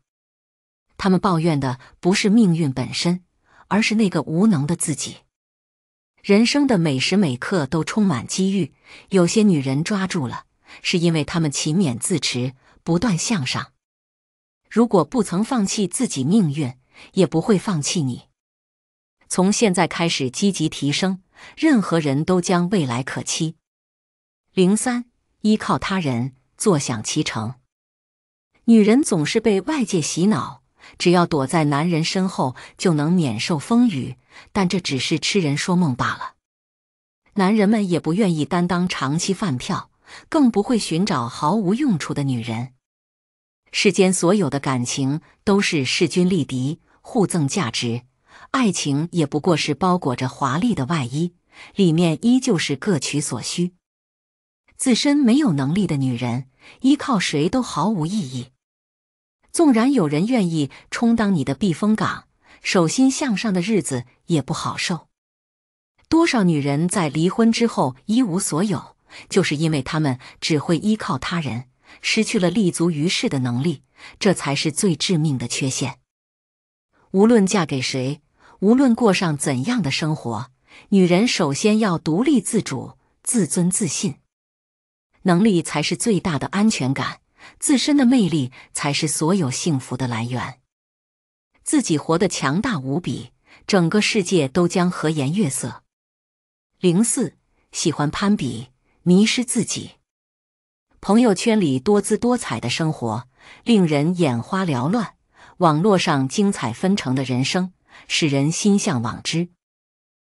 他们抱怨的不是命运本身，而是那个无能的自己。人生的每时每刻都充满机遇，有些女人抓住了，是因为她们勤勉自持，不断向上。如果不曾放弃自己命运，也不会放弃你。从现在开始积极提升，任何人都将未来可期。零三依靠他人，坐享其成。女人总是被外界洗脑。只要躲在男人身后，就能免受风雨，但这只是痴人说梦罢了。男人们也不愿意担当长期饭票，更不会寻找毫无用处的女人。世间所有的感情都是势均力敌、互赠价值，爱情也不过是包裹着华丽的外衣，里面依旧是各取所需。自身没有能力的女人，依靠谁都毫无意义。纵然有人愿意充当你的避风港，手心向上的日子也不好受。多少女人在离婚之后一无所有，就是因为她们只会依靠他人，失去了立足于世的能力，这才是最致命的缺陷。无论嫁给谁，无论过上怎样的生活，女人首先要独立自主、自尊自信，能力才是最大的安全感。自身的魅力才是所有幸福的来源，自己活得强大无比，整个世界都将和颜悦色。零四喜欢攀比，迷失自己。朋友圈里多姿多彩的生活令人眼花缭乱，网络上精彩纷呈的人生使人心向往之。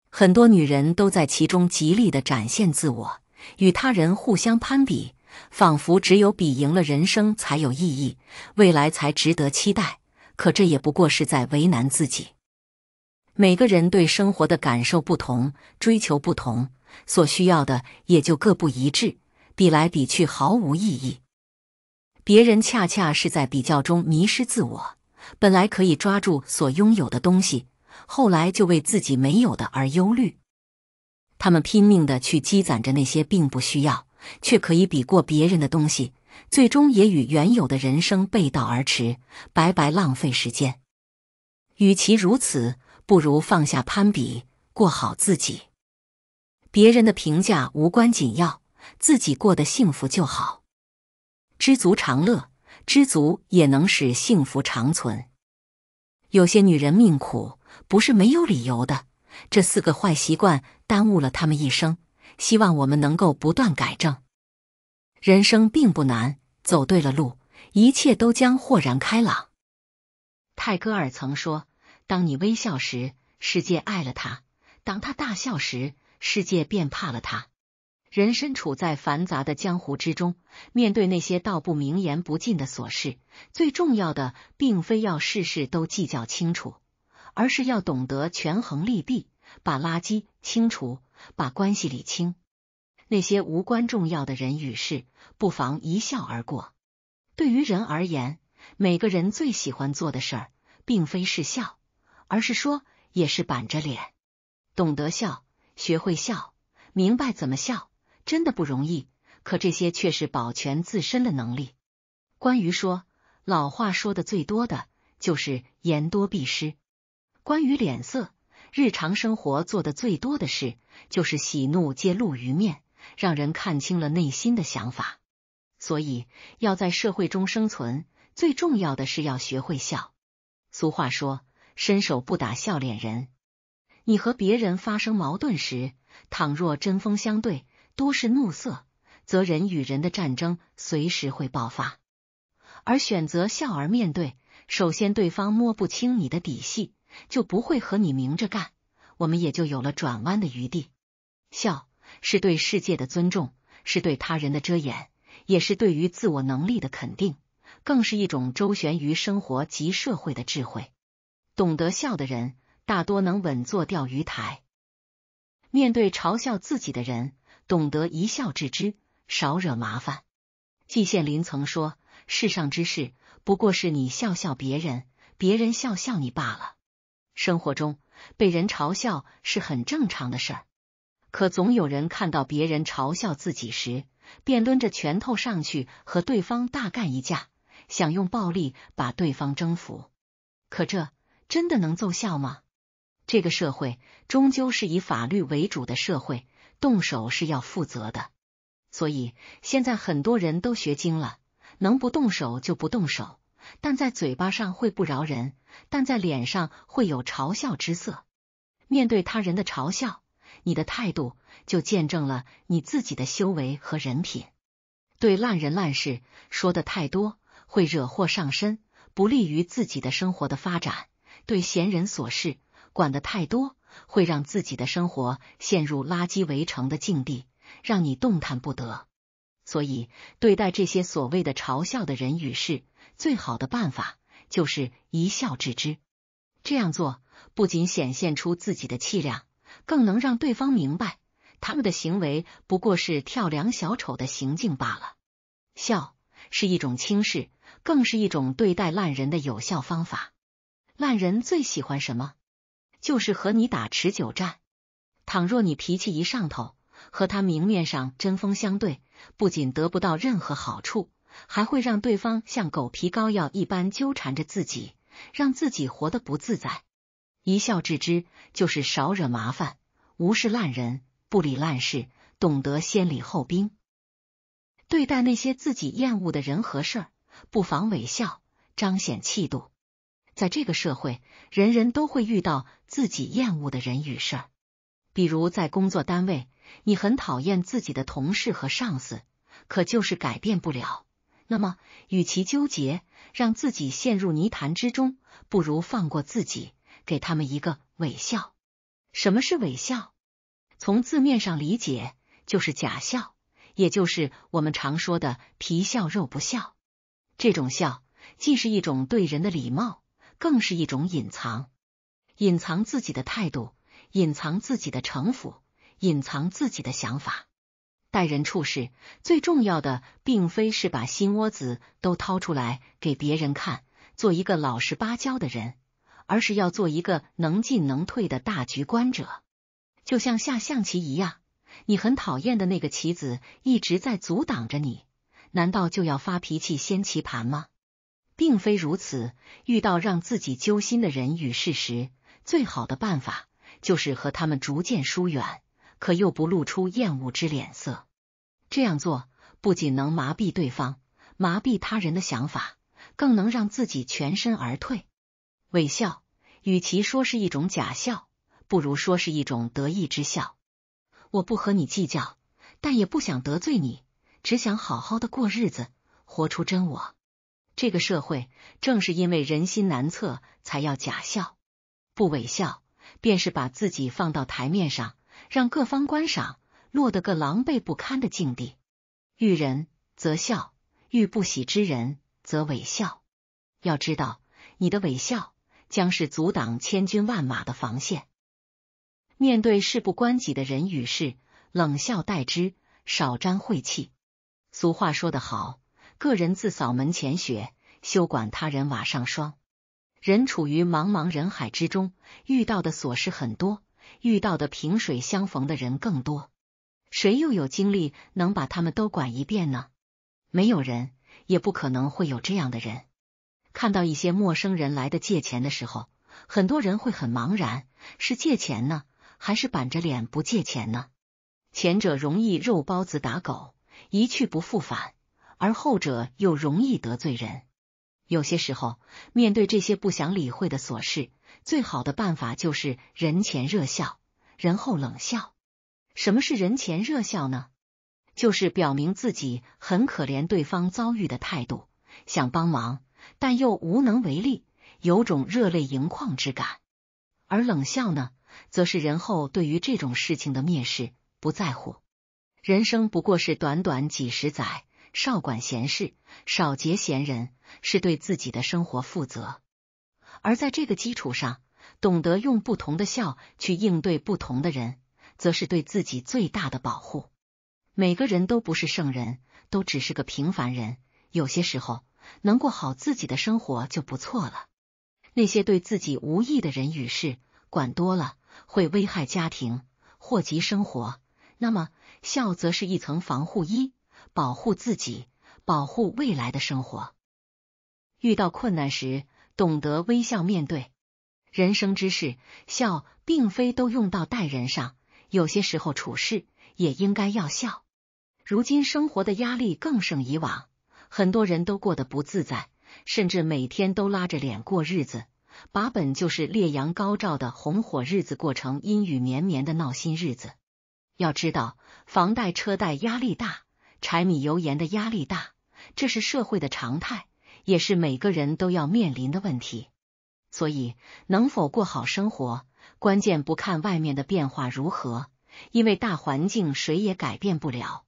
很多女人都在其中极力的展现自我，与他人互相攀比。仿佛只有比赢了人生才有意义，未来才值得期待。可这也不过是在为难自己。每个人对生活的感受不同，追求不同，所需要的也就各不一致。比来比去毫无意义。别人恰恰是在比较中迷失自我，本来可以抓住所拥有的东西，后来就为自己没有的而忧虑。他们拼命的去积攒着那些并不需要。却可以比过别人的东西，最终也与原有的人生背道而驰，白白浪费时间。与其如此，不如放下攀比，过好自己。别人的评价无关紧要，自己过得幸福就好。知足常乐，知足也能使幸福长存。有些女人命苦，不是没有理由的。这四个坏习惯耽误了她们一生。希望我们能够不断改正。人生并不难，走对了路，一切都将豁然开朗。泰戈尔曾说：“当你微笑时，世界爱了他；当他大笑时，世界便怕了他。”人身处在繁杂的江湖之中，面对那些道不明、言不尽的琐事，最重要的并非要事事都计较清楚，而是要懂得权衡利弊。把垃圾清除，把关系理清。那些无关重要的人与事，不妨一笑而过。对于人而言，每个人最喜欢做的事儿，并非是笑，而是说，也是板着脸。懂得笑，学会笑，明白怎么笑，真的不容易。可这些却是保全自身的能力。关于说老话说的最多的就是“言多必失”。关于脸色。日常生活做的最多的事，就是喜怒皆露于面，让人看清了内心的想法。所以要在社会中生存，最重要的是要学会笑。俗话说，伸手不打笑脸人。你和别人发生矛盾时，倘若针锋相对，多是怒色，则人与人的战争随时会爆发。而选择笑而面对，首先对方摸不清你的底细。就不会和你明着干，我们也就有了转弯的余地。笑是对世界的尊重，是对他人的遮掩，也是对于自我能力的肯定，更是一种周旋于生活及社会的智慧。懂得笑的人，大多能稳坐钓鱼台。面对嘲笑自己的人，懂得一笑置之，少惹麻烦。季羡林曾说：“世上之事，不过是你笑笑别人，别人笑笑你罢了。”生活中被人嘲笑是很正常的事儿，可总有人看到别人嘲笑自己时，便抡着拳头上去和对方大干一架，想用暴力把对方征服。可这真的能奏效吗？这个社会终究是以法律为主的社会，动手是要负责的。所以现在很多人都学精了，能不动手就不动手。但在嘴巴上会不饶人，但在脸上会有嘲笑之色。面对他人的嘲笑，你的态度就见证了你自己的修为和人品。对烂人烂事说的太多，会惹祸上身，不利于自己的生活的发展；对闲人琐事管的太多，会让自己的生活陷入垃圾围城的境地，让你动弹不得。所以，对待这些所谓的嘲笑的人与事，最好的办法就是一笑置之。这样做不仅显现出自己的气量，更能让对方明白，他们的行为不过是跳梁小丑的行径罢了。笑是一种轻视，更是一种对待烂人的有效方法。烂人最喜欢什么？就是和你打持久战。倘若你脾气一上头，和他明面上针锋相对，不仅得不到任何好处。还会让对方像狗皮膏药一般纠缠着自己，让自己活得不自在。一笑置之，就是少惹麻烦，无视烂人，不理烂事，懂得先礼后兵。对待那些自己厌恶的人和事儿，不妨微笑，彰显气度。在这个社会，人人都会遇到自己厌恶的人与事儿。比如在工作单位，你很讨厌自己的同事和上司，可就是改变不了。那么，与其纠结，让自己陷入泥潭之中，不如放过自己，给他们一个伪笑。什么是伪笑？从字面上理解，就是假笑，也就是我们常说的皮笑肉不笑。这种笑既是一种对人的礼貌，更是一种隐藏，隐藏自己的态度，隐藏自己的城府，隐藏自己的想法。待人处事，最重要的并非是把心窝子都掏出来给别人看，做一个老实巴交的人，而是要做一个能进能退的大局观者。就像下象棋一样，你很讨厌的那个棋子一直在阻挡着你，难道就要发脾气掀棋盘吗？并非如此，遇到让自己揪心的人与事时，最好的办法就是和他们逐渐疏远。可又不露出厌恶之脸色，这样做不仅能麻痹对方，麻痹他人的想法，更能让自己全身而退。伪笑与其说是一种假笑，不如说是一种得意之笑。我不和你计较，但也不想得罪你，只想好好的过日子，活出真我。这个社会正是因为人心难测，才要假笑，不伪笑便是把自己放到台面上。让各方观赏，落得个狼狈不堪的境地。遇人则笑，遇不喜之人则伪笑。要知道，你的伪笑将是阻挡千军万马的防线。面对事不关己的人与事，冷笑待之，少沾晦气。俗话说得好：“个人自扫门前雪，休管他人瓦上霜。”人处于茫茫人海之中，遇到的琐事很多。遇到的萍水相逢的人更多，谁又有精力能把他们都管一遍呢？没有人，也不可能会有这样的人。看到一些陌生人来的借钱的时候，很多人会很茫然：是借钱呢，还是板着脸不借钱呢？前者容易肉包子打狗，一去不复返；而后者又容易得罪人。有些时候，面对这些不想理会的琐事。最好的办法就是人前热笑，人后冷笑。什么是人前热笑呢？就是表明自己很可怜对方遭遇的态度，想帮忙但又无能为力，有种热泪盈眶之感。而冷笑呢，则是人后对于这种事情的蔑视，不在乎。人生不过是短短几十载，少管闲事，少结闲人，是对自己的生活负责。而在这个基础上，懂得用不同的笑去应对不同的人，则是对自己最大的保护。每个人都不是圣人，都只是个平凡人。有些时候，能过好自己的生活就不错了。那些对自己无益的人与事，管多了会危害家庭，祸及生活。那么，笑则是一层防护衣，保护自己，保护未来的生活。遇到困难时。懂得微笑面对人生之事，笑并非都用到待人上，有些时候处事也应该要笑。如今生活的压力更胜以往，很多人都过得不自在，甚至每天都拉着脸过日子，把本就是烈阳高照的红火日子过成阴雨绵绵的闹心日子。要知道，房贷、车贷压力大，柴米油盐的压力大，这是社会的常态。也是每个人都要面临的问题，所以能否过好生活，关键不看外面的变化如何，因为大环境谁也改变不了，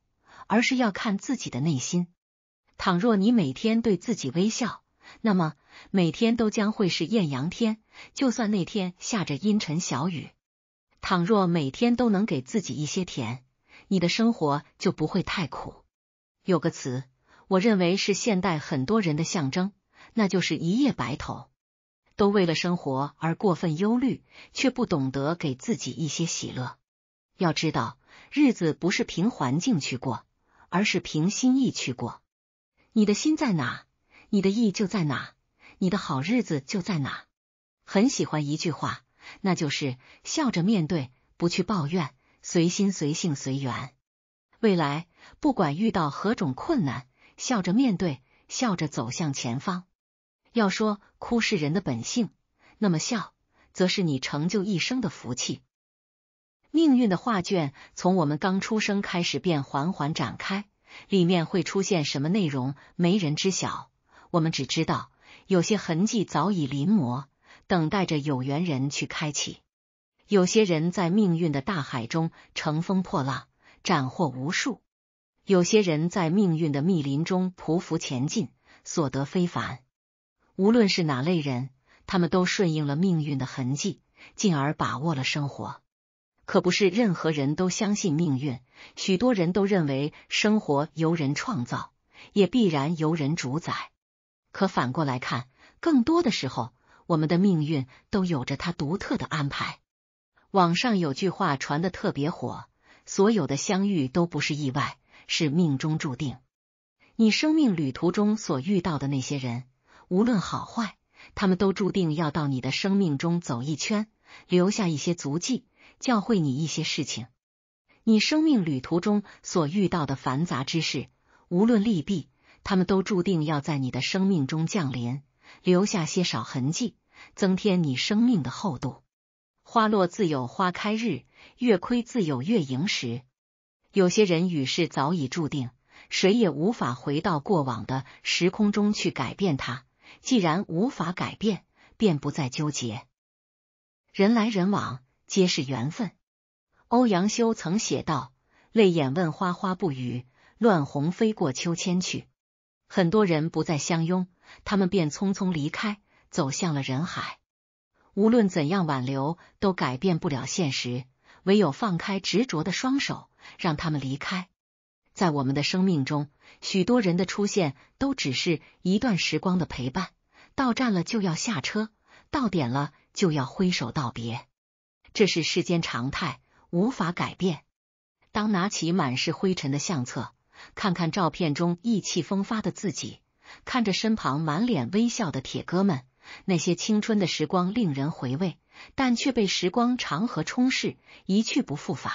而是要看自己的内心。倘若你每天对自己微笑，那么每天都将会是艳阳天，就算那天下着阴沉小雨。倘若每天都能给自己一些甜，你的生活就不会太苦。有个词。我认为是现代很多人的象征，那就是一夜白头，都为了生活而过分忧虑，却不懂得给自己一些喜乐。要知道，日子不是凭环境去过，而是凭心意去过。你的心在哪，你的意就在哪，你的好日子就在哪。很喜欢一句话，那就是笑着面对，不去抱怨，随心随性随缘。未来不管遇到何种困难。笑着面对，笑着走向前方。要说哭是人的本性，那么笑，则是你成就一生的福气。命运的画卷从我们刚出生开始便缓缓展开，里面会出现什么内容，没人知晓。我们只知道，有些痕迹早已临摹，等待着有缘人去开启。有些人在命运的大海中乘风破浪，斩获无数。有些人在命运的密林中匍匐前进，所得非凡。无论是哪类人，他们都顺应了命运的痕迹，进而把握了生活。可不是任何人都相信命运，许多人都认为生活由人创造，也必然由人主宰。可反过来看，更多的时候，我们的命运都有着它独特的安排。网上有句话传的特别火：所有的相遇都不是意外。是命中注定，你生命旅途中所遇到的那些人，无论好坏，他们都注定要到你的生命中走一圈，留下一些足迹，教会你一些事情。你生命旅途中所遇到的繁杂之事，无论利弊，他们都注定要在你的生命中降临，留下些少痕迹，增添你生命的厚度。花落自有花开日，月亏自有月盈时。有些人与事早已注定，谁也无法回到过往的时空中去改变它。既然无法改变，便不再纠结。人来人往，皆是缘分。欧阳修曾写道：“泪眼问花花不语，乱红飞过秋千去。”很多人不再相拥，他们便匆匆离开，走向了人海。无论怎样挽留，都改变不了现实。唯有放开执着的双手，让他们离开。在我们的生命中，许多人的出现都只是一段时光的陪伴，到站了就要下车，到点了就要挥手道别，这是世间常态，无法改变。当拿起满是灰尘的相册，看看照片中意气风发的自己，看着身旁满脸微笑的铁哥们，那些青春的时光令人回味。但却被时光长河冲逝，一去不复返。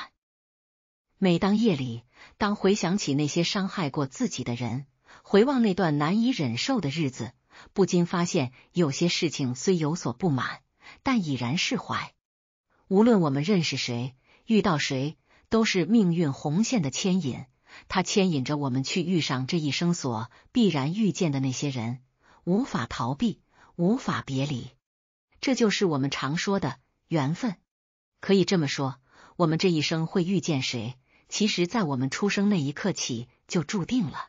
每当夜里，当回想起那些伤害过自己的人，回望那段难以忍受的日子，不禁发现有些事情虽有所不满，但已然释怀。无论我们认识谁，遇到谁，都是命运红线的牵引，它牵引着我们去遇上这一生所必然遇见的那些人，无法逃避，无法别离。这就是我们常说的缘分。可以这么说，我们这一生会遇见谁，其实在我们出生那一刻起就注定了。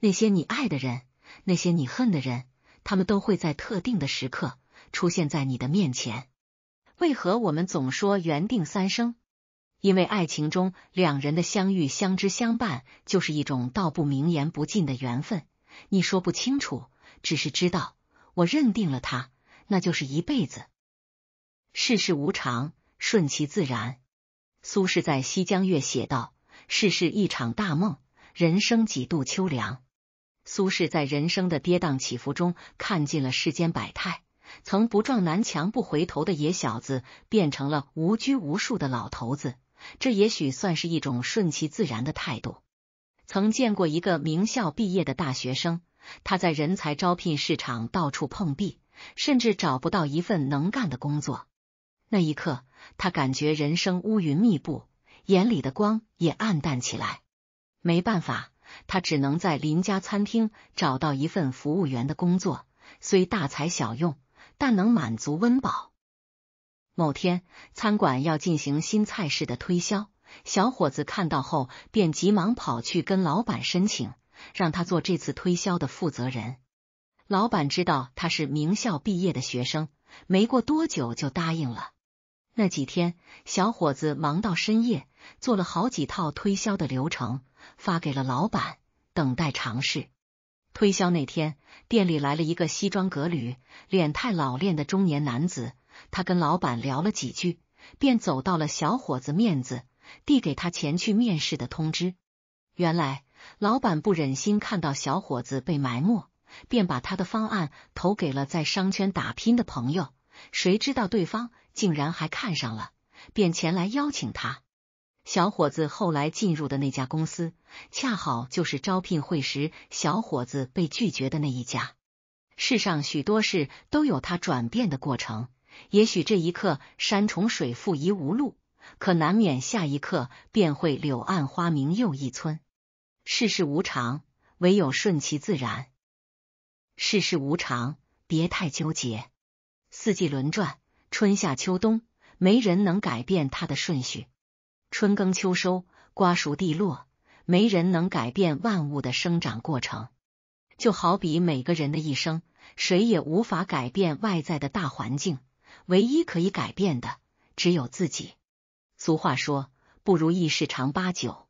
那些你爱的人，那些你恨的人，他们都会在特定的时刻出现在你的面前。为何我们总说缘定三生？因为爱情中两人的相遇、相知、相伴，就是一种道不明、言不尽的缘分。你说不清楚，只是知道，我认定了他。那就是一辈子。世事无常，顺其自然。苏轼在《西江月》写道：“世事一场大梦，人生几度秋凉。”苏轼在人生的跌宕起伏中，看尽了世间百态。曾不撞南墙不回头的野小子，变成了无拘无束的老头子。这也许算是一种顺其自然的态度。曾见过一个名校毕业的大学生，他在人才招聘市场到处碰壁。甚至找不到一份能干的工作。那一刻，他感觉人生乌云密布，眼里的光也暗淡起来。没办法，他只能在邻家餐厅找到一份服务员的工作，虽大材小用，但能满足温饱。某天，餐馆要进行新菜式的推销，小伙子看到后便急忙跑去跟老板申请，让他做这次推销的负责人。老板知道他是名校毕业的学生，没过多久就答应了。那几天，小伙子忙到深夜，做了好几套推销的流程，发给了老板，等待尝试。推销那天，店里来了一个西装革履、脸太老练的中年男子，他跟老板聊了几句，便走到了小伙子面子，递给他前去面试的通知。原来，老板不忍心看到小伙子被埋没。便把他的方案投给了在商圈打拼的朋友，谁知道对方竟然还看上了，便前来邀请他。小伙子后来进入的那家公司，恰好就是招聘会时小伙子被拒绝的那一家。世上许多事都有它转变的过程，也许这一刻山重水复疑无路，可难免下一刻便会柳暗花明又一村。世事无常，唯有顺其自然。世事无常，别太纠结。四季轮转，春夏秋冬，没人能改变它的顺序。春耕秋收，瓜熟蒂落，没人能改变万物的生长过程。就好比每个人的一生，谁也无法改变外在的大环境，唯一可以改变的只有自己。俗话说，不如意事常八九。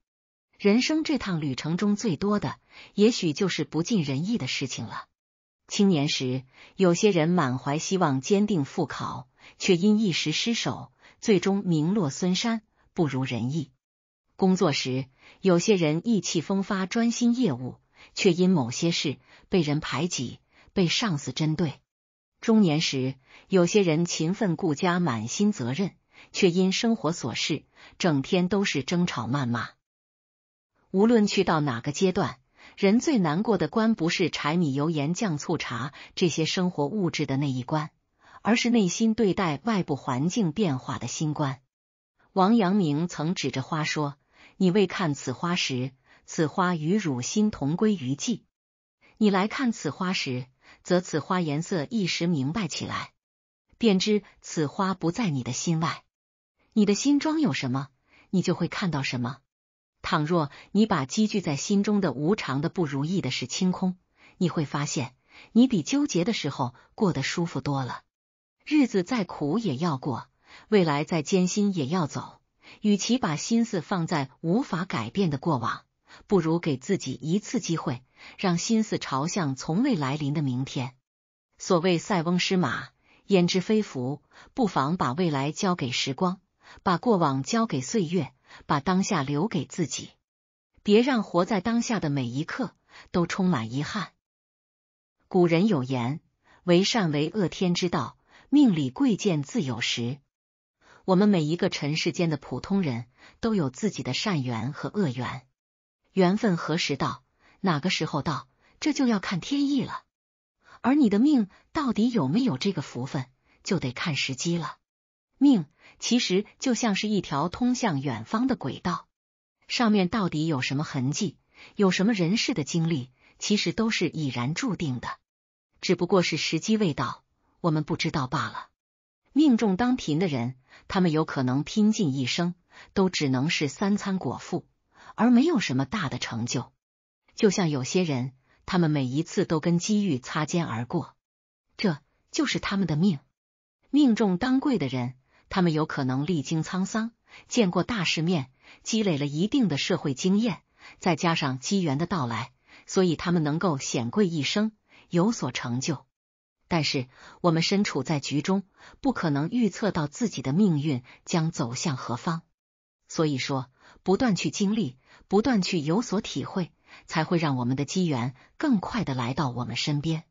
人生这趟旅程中，最多的也许就是不尽人意的事情了。青年时，有些人满怀希望，坚定赴考，却因一时失手，最终名落孙山，不如人意。工作时，有些人意气风发，专心业务，却因某些事被人排挤，被上司针对。中年时，有些人勤奋顾家，满心责任，却因生活琐事，整天都是争吵谩骂。无论去到哪个阶段。人最难过的关，不是柴米油盐酱醋茶这些生活物质的那一关，而是内心对待外部环境变化的新关。王阳明曾指着花说：“你未看此花时，此花与汝心同归于寂；你来看此花时，则此花颜色一时明白起来，便知此花不在你的心外。你的心装有什么，你就会看到什么。”倘若你把积聚在心中的无常的不如意的事清空，你会发现，你比纠结的时候过得舒服多了。日子再苦也要过，未来再艰辛也要走。与其把心思放在无法改变的过往，不如给自己一次机会，让心思朝向从未来临的明天。所谓塞翁失马，焉知非福？不妨把未来交给时光，把过往交给岁月。把当下留给自己，别让活在当下的每一刻都充满遗憾。古人有言：“为善为恶，天之道；命里贵贱自有时。”我们每一个尘世间的普通人都有自己的善缘和恶缘，缘分何时到，哪个时候到，这就要看天意了。而你的命到底有没有这个福分，就得看时机了。命其实就像是一条通向远方的轨道，上面到底有什么痕迹，有什么人事的经历，其实都是已然注定的，只不过是时机未到，我们不知道罢了。命中当贫的人，他们有可能拼尽一生，都只能是三餐果腹，而没有什么大的成就。就像有些人，他们每一次都跟机遇擦肩而过，这就是他们的命。命中当贵的人。他们有可能历经沧桑，见过大世面，积累了一定的社会经验，再加上机缘的到来，所以他们能够显贵一生，有所成就。但是我们身处在局中，不可能预测到自己的命运将走向何方。所以说，不断去经历，不断去有所体会，才会让我们的机缘更快的来到我们身边。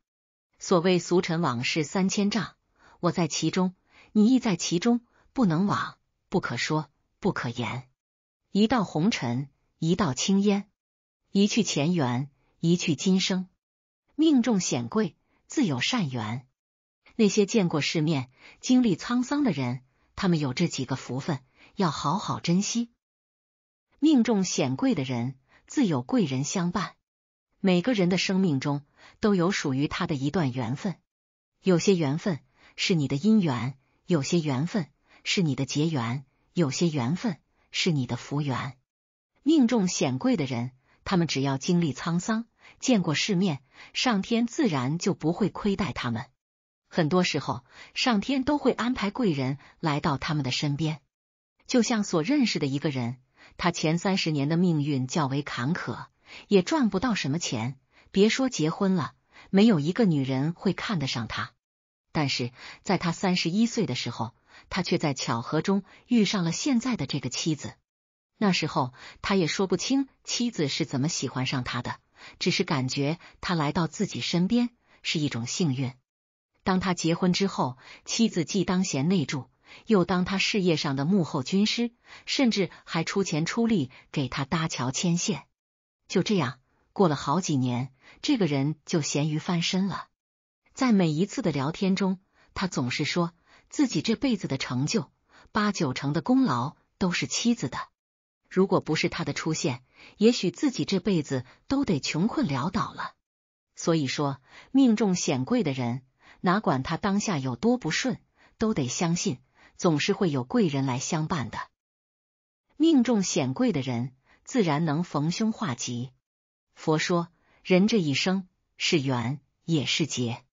所谓俗尘往事三千丈，我在其中，你亦在其中。不能往，不可说，不可言。一道红尘，一道青烟；一去前缘，一去今生。命中显贵，自有善缘。那些见过世面、经历沧桑的人，他们有这几个福分，要好好珍惜。命中显贵的人，自有贵人相伴。每个人的生命中，都有属于他的一段缘分。有些缘分是你的姻缘，有些缘分。是你的结缘，有些缘分是你的福缘。命中显贵的人，他们只要经历沧桑，见过世面，上天自然就不会亏待他们。很多时候，上天都会安排贵人来到他们的身边。就像所认识的一个人，他前三十年的命运较为坎坷，也赚不到什么钱，别说结婚了，没有一个女人会看得上他。但是在他三十一岁的时候。他却在巧合中遇上了现在的这个妻子。那时候，他也说不清妻子是怎么喜欢上他的，只是感觉他来到自己身边是一种幸运。当他结婚之后，妻子既当贤内助，又当他事业上的幕后军师，甚至还出钱出力给他搭桥牵线。就这样过了好几年，这个人就咸鱼翻身了。在每一次的聊天中，他总是说。自己这辈子的成就，八九成的功劳都是妻子的。如果不是他的出现，也许自己这辈子都得穷困潦倒了。所以说，命中显贵的人，哪管他当下有多不顺，都得相信，总是会有贵人来相伴的。命中显贵的人，自然能逢凶化吉。佛说，人这一生是缘也是劫，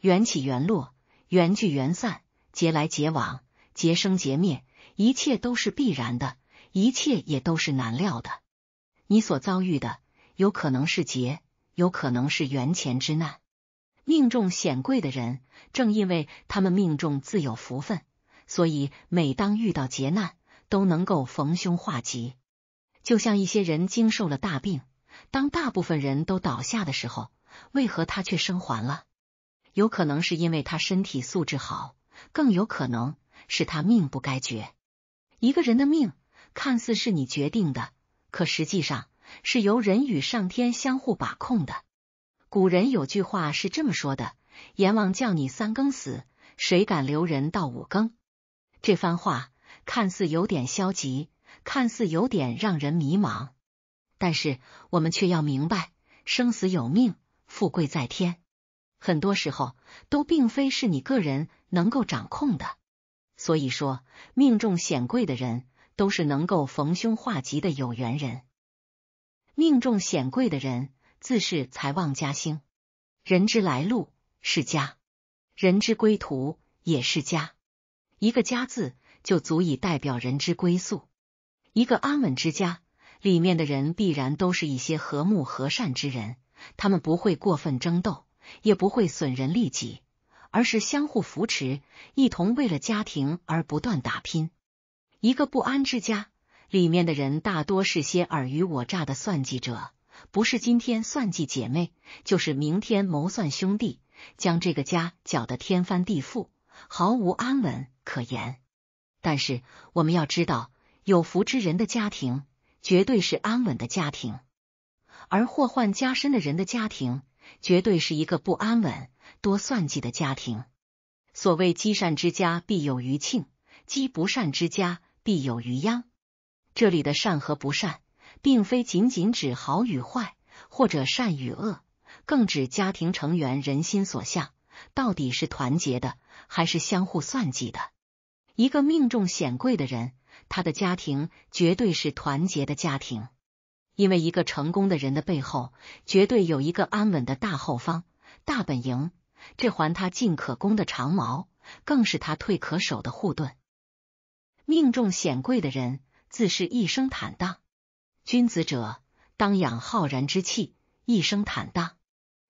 缘起缘落，缘聚缘散。劫来劫往，劫生劫灭，一切都是必然的，一切也都是难料的。你所遭遇的，有可能是劫，有可能是缘前之难。命中显贵的人，正因为他们命中自有福分，所以每当遇到劫难，都能够逢凶化吉。就像一些人经受了大病，当大部分人都倒下的时候，为何他却生还了？有可能是因为他身体素质好。更有可能是他命不该绝。一个人的命看似是你决定的，可实际上是由人与上天相互把控的。古人有句话是这么说的：“阎王叫你三更死，谁敢留人到五更？”这番话看似有点消极，看似有点让人迷茫，但是我们却要明白，生死有命，富贵在天。很多时候都并非是你个人。能够掌控的，所以说命中显贵的人都是能够逢凶化吉的有缘人。命中显贵的人自是财旺家兴，人之来路是家，人之归途也是家。一个“家”字就足以代表人之归宿。一个安稳之家里面的人必然都是一些和睦和善之人，他们不会过分争斗，也不会损人利己。而是相互扶持，一同为了家庭而不断打拼。一个不安之家里面的人，大多是些尔虞我诈的算计者，不是今天算计姐妹，就是明天谋算兄弟，将这个家搅得天翻地覆，毫无安稳可言。但是我们要知道，有福之人的家庭绝对是安稳的家庭，而祸患加深的人的家庭。绝对是一个不安稳、多算计的家庭。所谓积善之家必有余庆，积不善之家必有余殃。这里的善和不善，并非仅仅指好与坏，或者善与恶，更指家庭成员人心所向，到底是团结的，还是相互算计的。一个命中显贵的人，他的家庭绝对是团结的家庭。因为一个成功的人的背后，绝对有一个安稳的大后方、大本营。这还他进可攻的长矛，更是他退可守的护盾。命中显贵的人，自是一生坦荡；君子者，当养浩然之气，一生坦荡；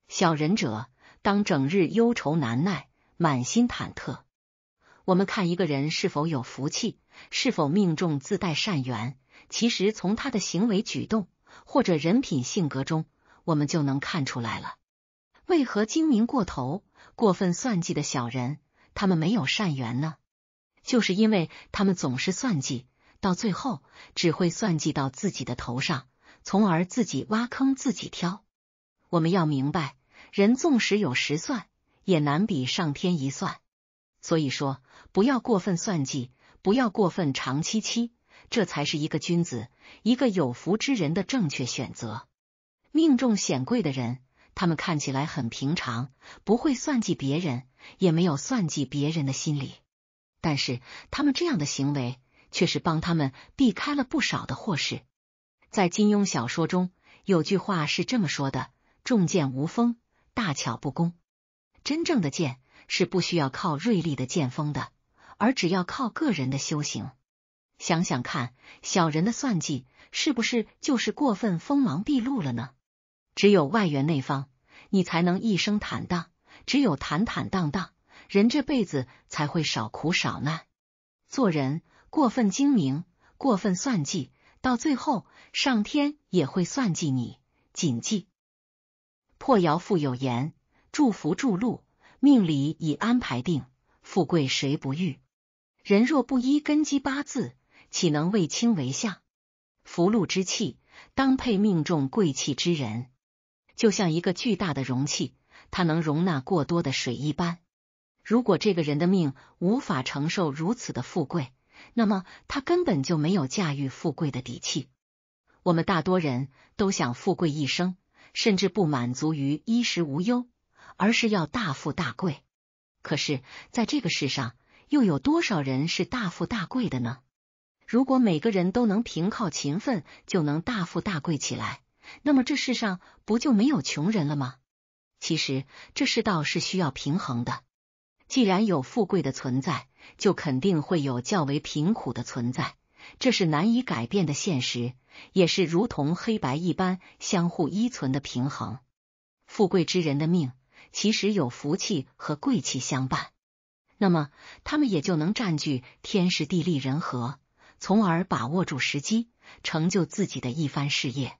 小人者，当整日忧愁难耐，满心忐忑。我们看一个人是否有福气，是否命中自带善缘，其实从他的行为举动。或者人品性格中，我们就能看出来了。为何精明过头、过分算计的小人，他们没有善缘呢？就是因为他们总是算计，到最后只会算计到自己的头上，从而自己挖坑自己挑。我们要明白，人纵使有十算，也难比上天一算。所以说，不要过分算计，不要过分长期期。这才是一个君子，一个有福之人的正确选择。命中显贵的人，他们看起来很平常，不会算计别人，也没有算计别人的心理。但是，他们这样的行为却是帮他们避开了不少的祸事。在金庸小说中有句话是这么说的：“重剑无锋，大巧不工。”真正的剑是不需要靠锐利的剑锋的，而只要靠个人的修行。想想看，小人的算计是不是就是过分锋芒毕露了呢？只有外圆内方，你才能一生坦荡；只有坦坦荡荡，人这辈子才会少苦少难。做人过分精明，过分算计，到最后上天也会算计你。谨记，破窑富有言：祝福助禄，命里已安排定，富贵谁不遇？人若不依根基八字。岂能为卿为相？福禄之气，当配命中贵气之人。就像一个巨大的容器，它能容纳过多的水一般。如果这个人的命无法承受如此的富贵，那么他根本就没有驾驭富贵的底气。我们大多人都想富贵一生，甚至不满足于衣食无忧，而是要大富大贵。可是，在这个世上，又有多少人是大富大贵的呢？如果每个人都能凭靠勤奋就能大富大贵起来，那么这世上不就没有穷人了吗？其实这世道是需要平衡的。既然有富贵的存在，就肯定会有较为贫苦的存在，这是难以改变的现实，也是如同黑白一般相互依存的平衡。富贵之人的命其实有福气和贵气相伴，那么他们也就能占据天时地利人和。从而把握住时机，成就自己的一番事业。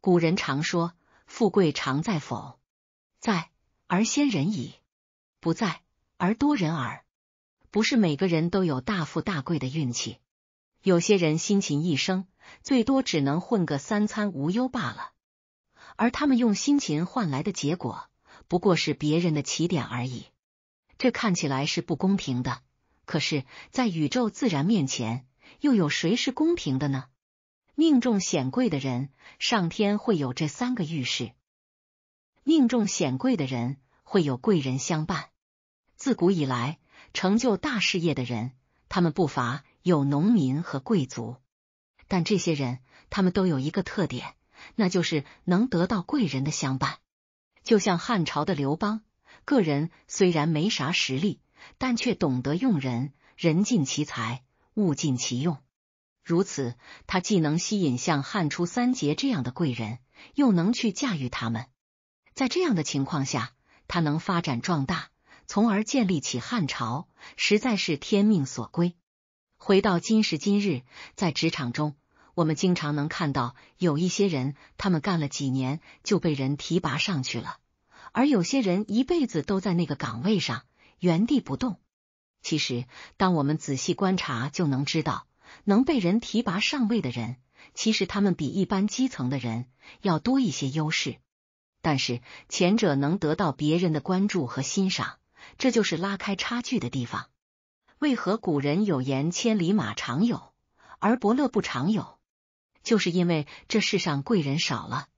古人常说：“富贵常在否？在而先人矣；不在而多人耳。”不是每个人都有大富大贵的运气。有些人辛勤一生，最多只能混个三餐无忧罢了。而他们用辛勤换来的结果，不过是别人的起点而已。这看起来是不公平的，可是，在宇宙自然面前。又有谁是公平的呢？命中显贵的人，上天会有这三个预示。命中显贵的人，会有贵人相伴。自古以来，成就大事业的人，他们不乏有农民和贵族，但这些人，他们都有一个特点，那就是能得到贵人的相伴。就像汉朝的刘邦，个人虽然没啥实力，但却懂得用人，人尽其才。物尽其用，如此，他既能吸引像汉初三杰这样的贵人，又能去驾驭他们。在这样的情况下，他能发展壮大，从而建立起汉朝，实在是天命所归。回到今时今日，在职场中，我们经常能看到有一些人，他们干了几年就被人提拔上去了，而有些人一辈子都在那个岗位上原地不动。其实，当我们仔细观察，就能知道，能被人提拔上位的人，其实他们比一般基层的人要多一些优势。但是，前者能得到别人的关注和欣赏，这就是拉开差距的地方。为何古人有言“千里马常有，而伯乐不常有”？就是因为这世上贵人少了，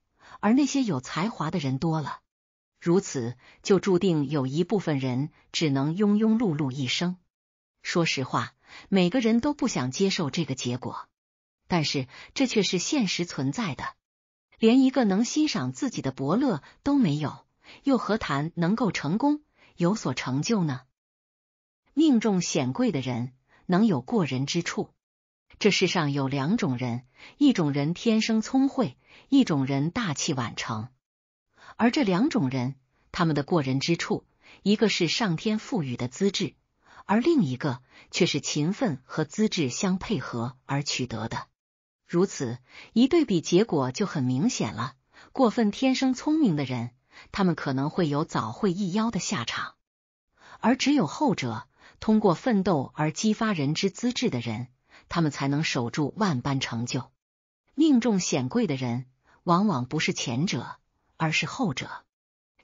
而那些有才华的人多了。如此，就注定有一部分人只能庸庸碌碌一生。说实话，每个人都不想接受这个结果，但是这却是现实存在的。连一个能欣赏自己的伯乐都没有，又何谈能够成功、有所成就呢？命中显贵的人能有过人之处。这世上有两种人，一种人天生聪慧，一种人大器晚成。而这两种人，他们的过人之处，一个是上天赋予的资质，而另一个却是勤奋和资质相配合而取得的。如此一对比，结果就很明显了。过分天生聪明的人，他们可能会有早会一妖的下场；而只有后者通过奋斗而激发人之资质的人，他们才能守住万般成就。命中显贵的人，往往不是前者。而是后者，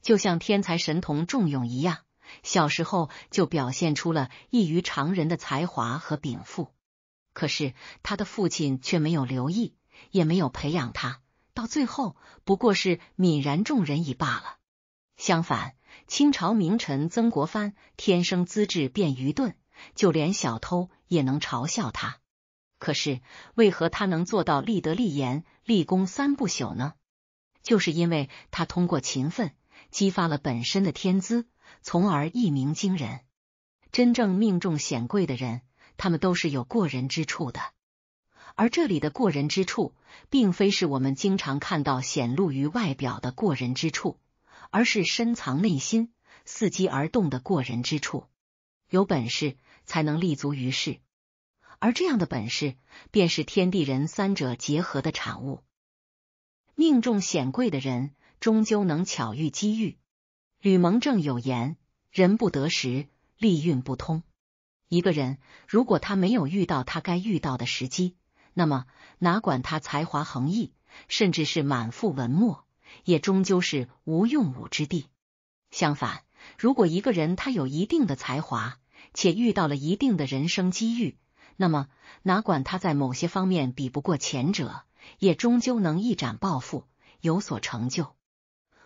就像天才神童仲永一样，小时候就表现出了异于常人的才华和禀赋。可是他的父亲却没有留意，也没有培养他，到最后不过是泯然众人矣罢了。相反，清朝名臣曾国藩天生资质便愚钝，就连小偷也能嘲笑他。可是为何他能做到立德、立言、立功三不朽呢？就是因为他通过勤奋激发了本身的天资，从而一鸣惊人。真正命中显贵的人，他们都是有过人之处的。而这里的过人之处，并非是我们经常看到显露于外表的过人之处，而是深藏内心、伺机而动的过人之处。有本事才能立足于世，而这样的本事，便是天地人三者结合的产物。命中显贵的人，终究能巧遇机遇。吕蒙正有言：“人不得时，利运不通。”一个人如果他没有遇到他该遇到的时机，那么哪管他才华横溢，甚至是满腹文墨，也终究是无用武之地。相反，如果一个人他有一定的才华，且遇到了一定的人生机遇，那么哪管他在某些方面比不过前者。也终究能一展抱负，有所成就。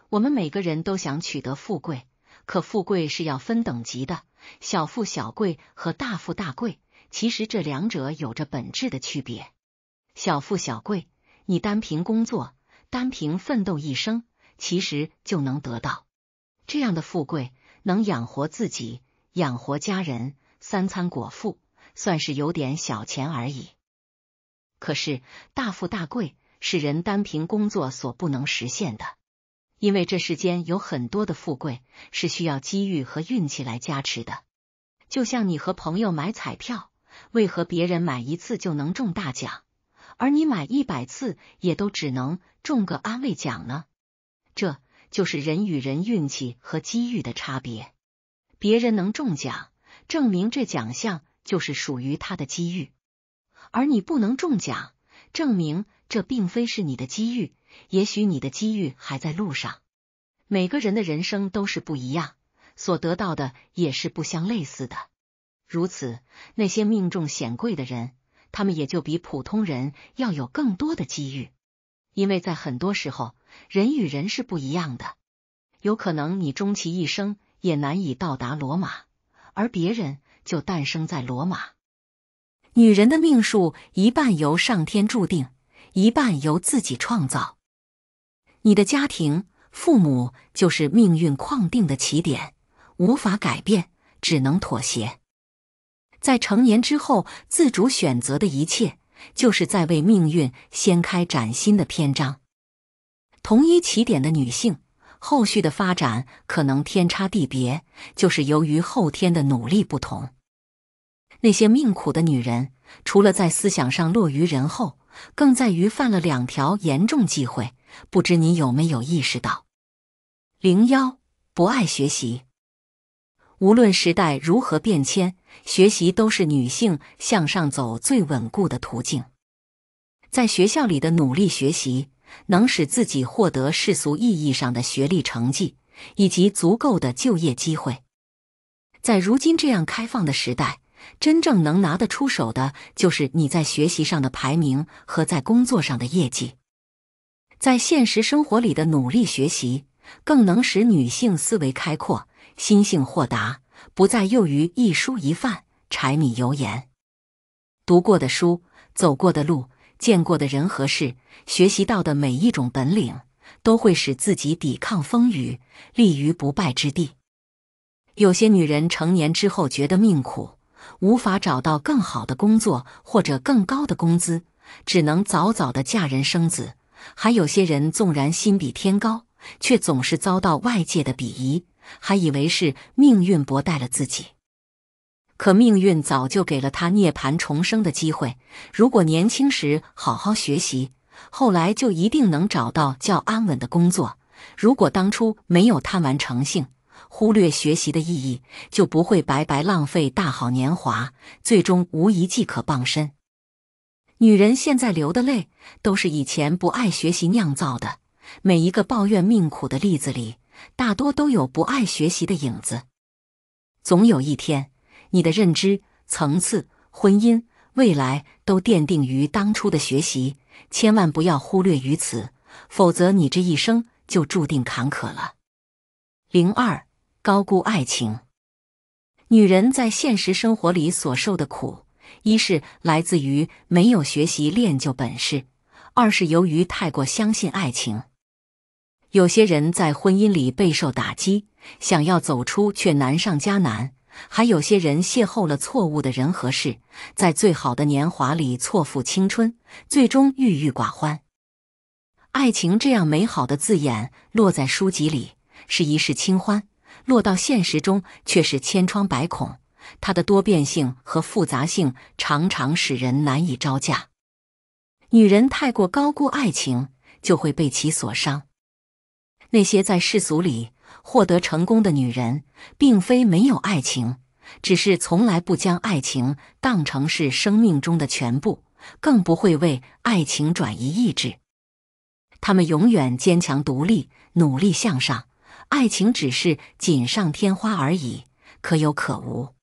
我们每个人都想取得富贵，可富贵是要分等级的。小富小贵和大富大贵，其实这两者有着本质的区别。小富小贵，你单凭工作，单凭奋斗一生，其实就能得到这样的富贵，能养活自己，养活家人，三餐果腹，算是有点小钱而已。可是，大富大贵是人单凭工作所不能实现的，因为这世间有很多的富贵是需要机遇和运气来加持的。就像你和朋友买彩票，为何别人买一次就能中大奖，而你买一百次也都只能中个安慰奖呢？这就是人与人运气和机遇的差别。别人能中奖，证明这奖项就是属于他的机遇。而你不能中奖，证明这并非是你的机遇。也许你的机遇还在路上。每个人的人生都是不一样，所得到的也是不相类似的。如此，那些命中显贵的人，他们也就比普通人要有更多的机遇，因为在很多时候，人与人是不一样的。有可能你终其一生也难以到达罗马，而别人就诞生在罗马。女人的命数，一半由上天注定，一半由自己创造。你的家庭、父母就是命运框定的起点，无法改变，只能妥协。在成年之后，自主选择的一切，就是在为命运掀开崭新的篇章。同一起点的女性，后续的发展可能天差地别，就是由于后天的努力不同。那些命苦的女人，除了在思想上落于人后，更在于犯了两条严重忌讳。不知你有没有意识到？零幺不爱学习。无论时代如何变迁，学习都是女性向上走最稳固的途径。在学校里的努力学习，能使自己获得世俗意义上的学历成绩，以及足够的就业机会。在如今这样开放的时代。真正能拿得出手的，就是你在学习上的排名和在工作上的业绩。在现实生活里的努力学习，更能使女性思维开阔，心性豁达，不再囿于一蔬一饭、柴米油盐。读过的书，走过的路，见过的人和事，学习到的每一种本领，都会使自己抵抗风雨，立于不败之地。有些女人成年之后觉得命苦。无法找到更好的工作或者更高的工资，只能早早的嫁人生子。还有些人纵然心比天高，却总是遭到外界的鄙夷，还以为是命运薄待了自己。可命运早就给了他涅槃重生的机会。如果年轻时好好学习，后来就一定能找到较安稳的工作。如果当初没有贪玩成性。忽略学习的意义，就不会白白浪费大好年华，最终无一技可傍身。女人现在流的泪，都是以前不爱学习酿造的。每一个抱怨命苦的例子里，大多都有不爱学习的影子。总有一天，你的认知层次、婚姻、未来都奠定于当初的学习，千万不要忽略于此，否则你这一生就注定坎坷了。零二。高估爱情，女人在现实生活里所受的苦，一是来自于没有学习练就本事，二是由于太过相信爱情。有些人在婚姻里备受打击，想要走出却难上加难；还有些人邂逅了错误的人和事，在最好的年华里错付青春，最终郁郁寡欢。爱情这样美好的字眼，落在书籍里是一世清欢。落到现实中却是千疮百孔，它的多变性和复杂性常常使人难以招架。女人太过高估爱情，就会被其所伤。那些在世俗里获得成功的女人，并非没有爱情，只是从来不将爱情当成是生命中的全部，更不会为爱情转移意志。她们永远坚强独立，努力向上。爱情只是锦上添花而已，可有可无。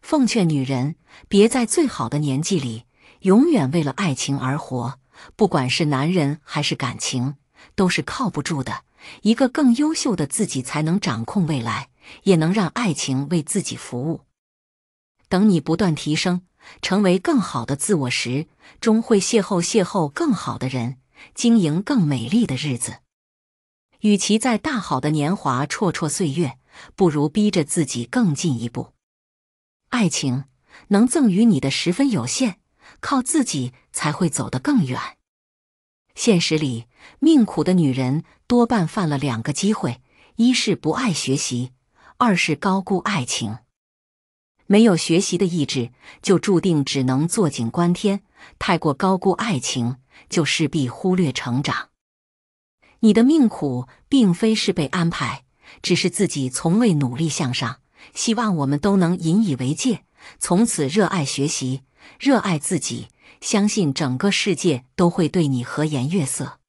奉劝女人别在最好的年纪里永远为了爱情而活，不管是男人还是感情，都是靠不住的。一个更优秀的自己才能掌控未来，也能让爱情为自己服务。等你不断提升，成为更好的自我时，终会邂逅邂逅更好的人，经营更美丽的日子。与其在大好的年华蹉跎岁月，不如逼着自己更进一步。爱情能赠予你的十分有限，靠自己才会走得更远。现实里，命苦的女人多半犯了两个机会：一是不爱学习，二是高估爱情。没有学习的意志，就注定只能坐井观天；太过高估爱情，就势必忽略成长。你的命苦，并非是被安排，只是自己从未努力向上。希望我们都能引以为戒，从此热爱学习，热爱自己，相信整个世界都会对你和颜悦色。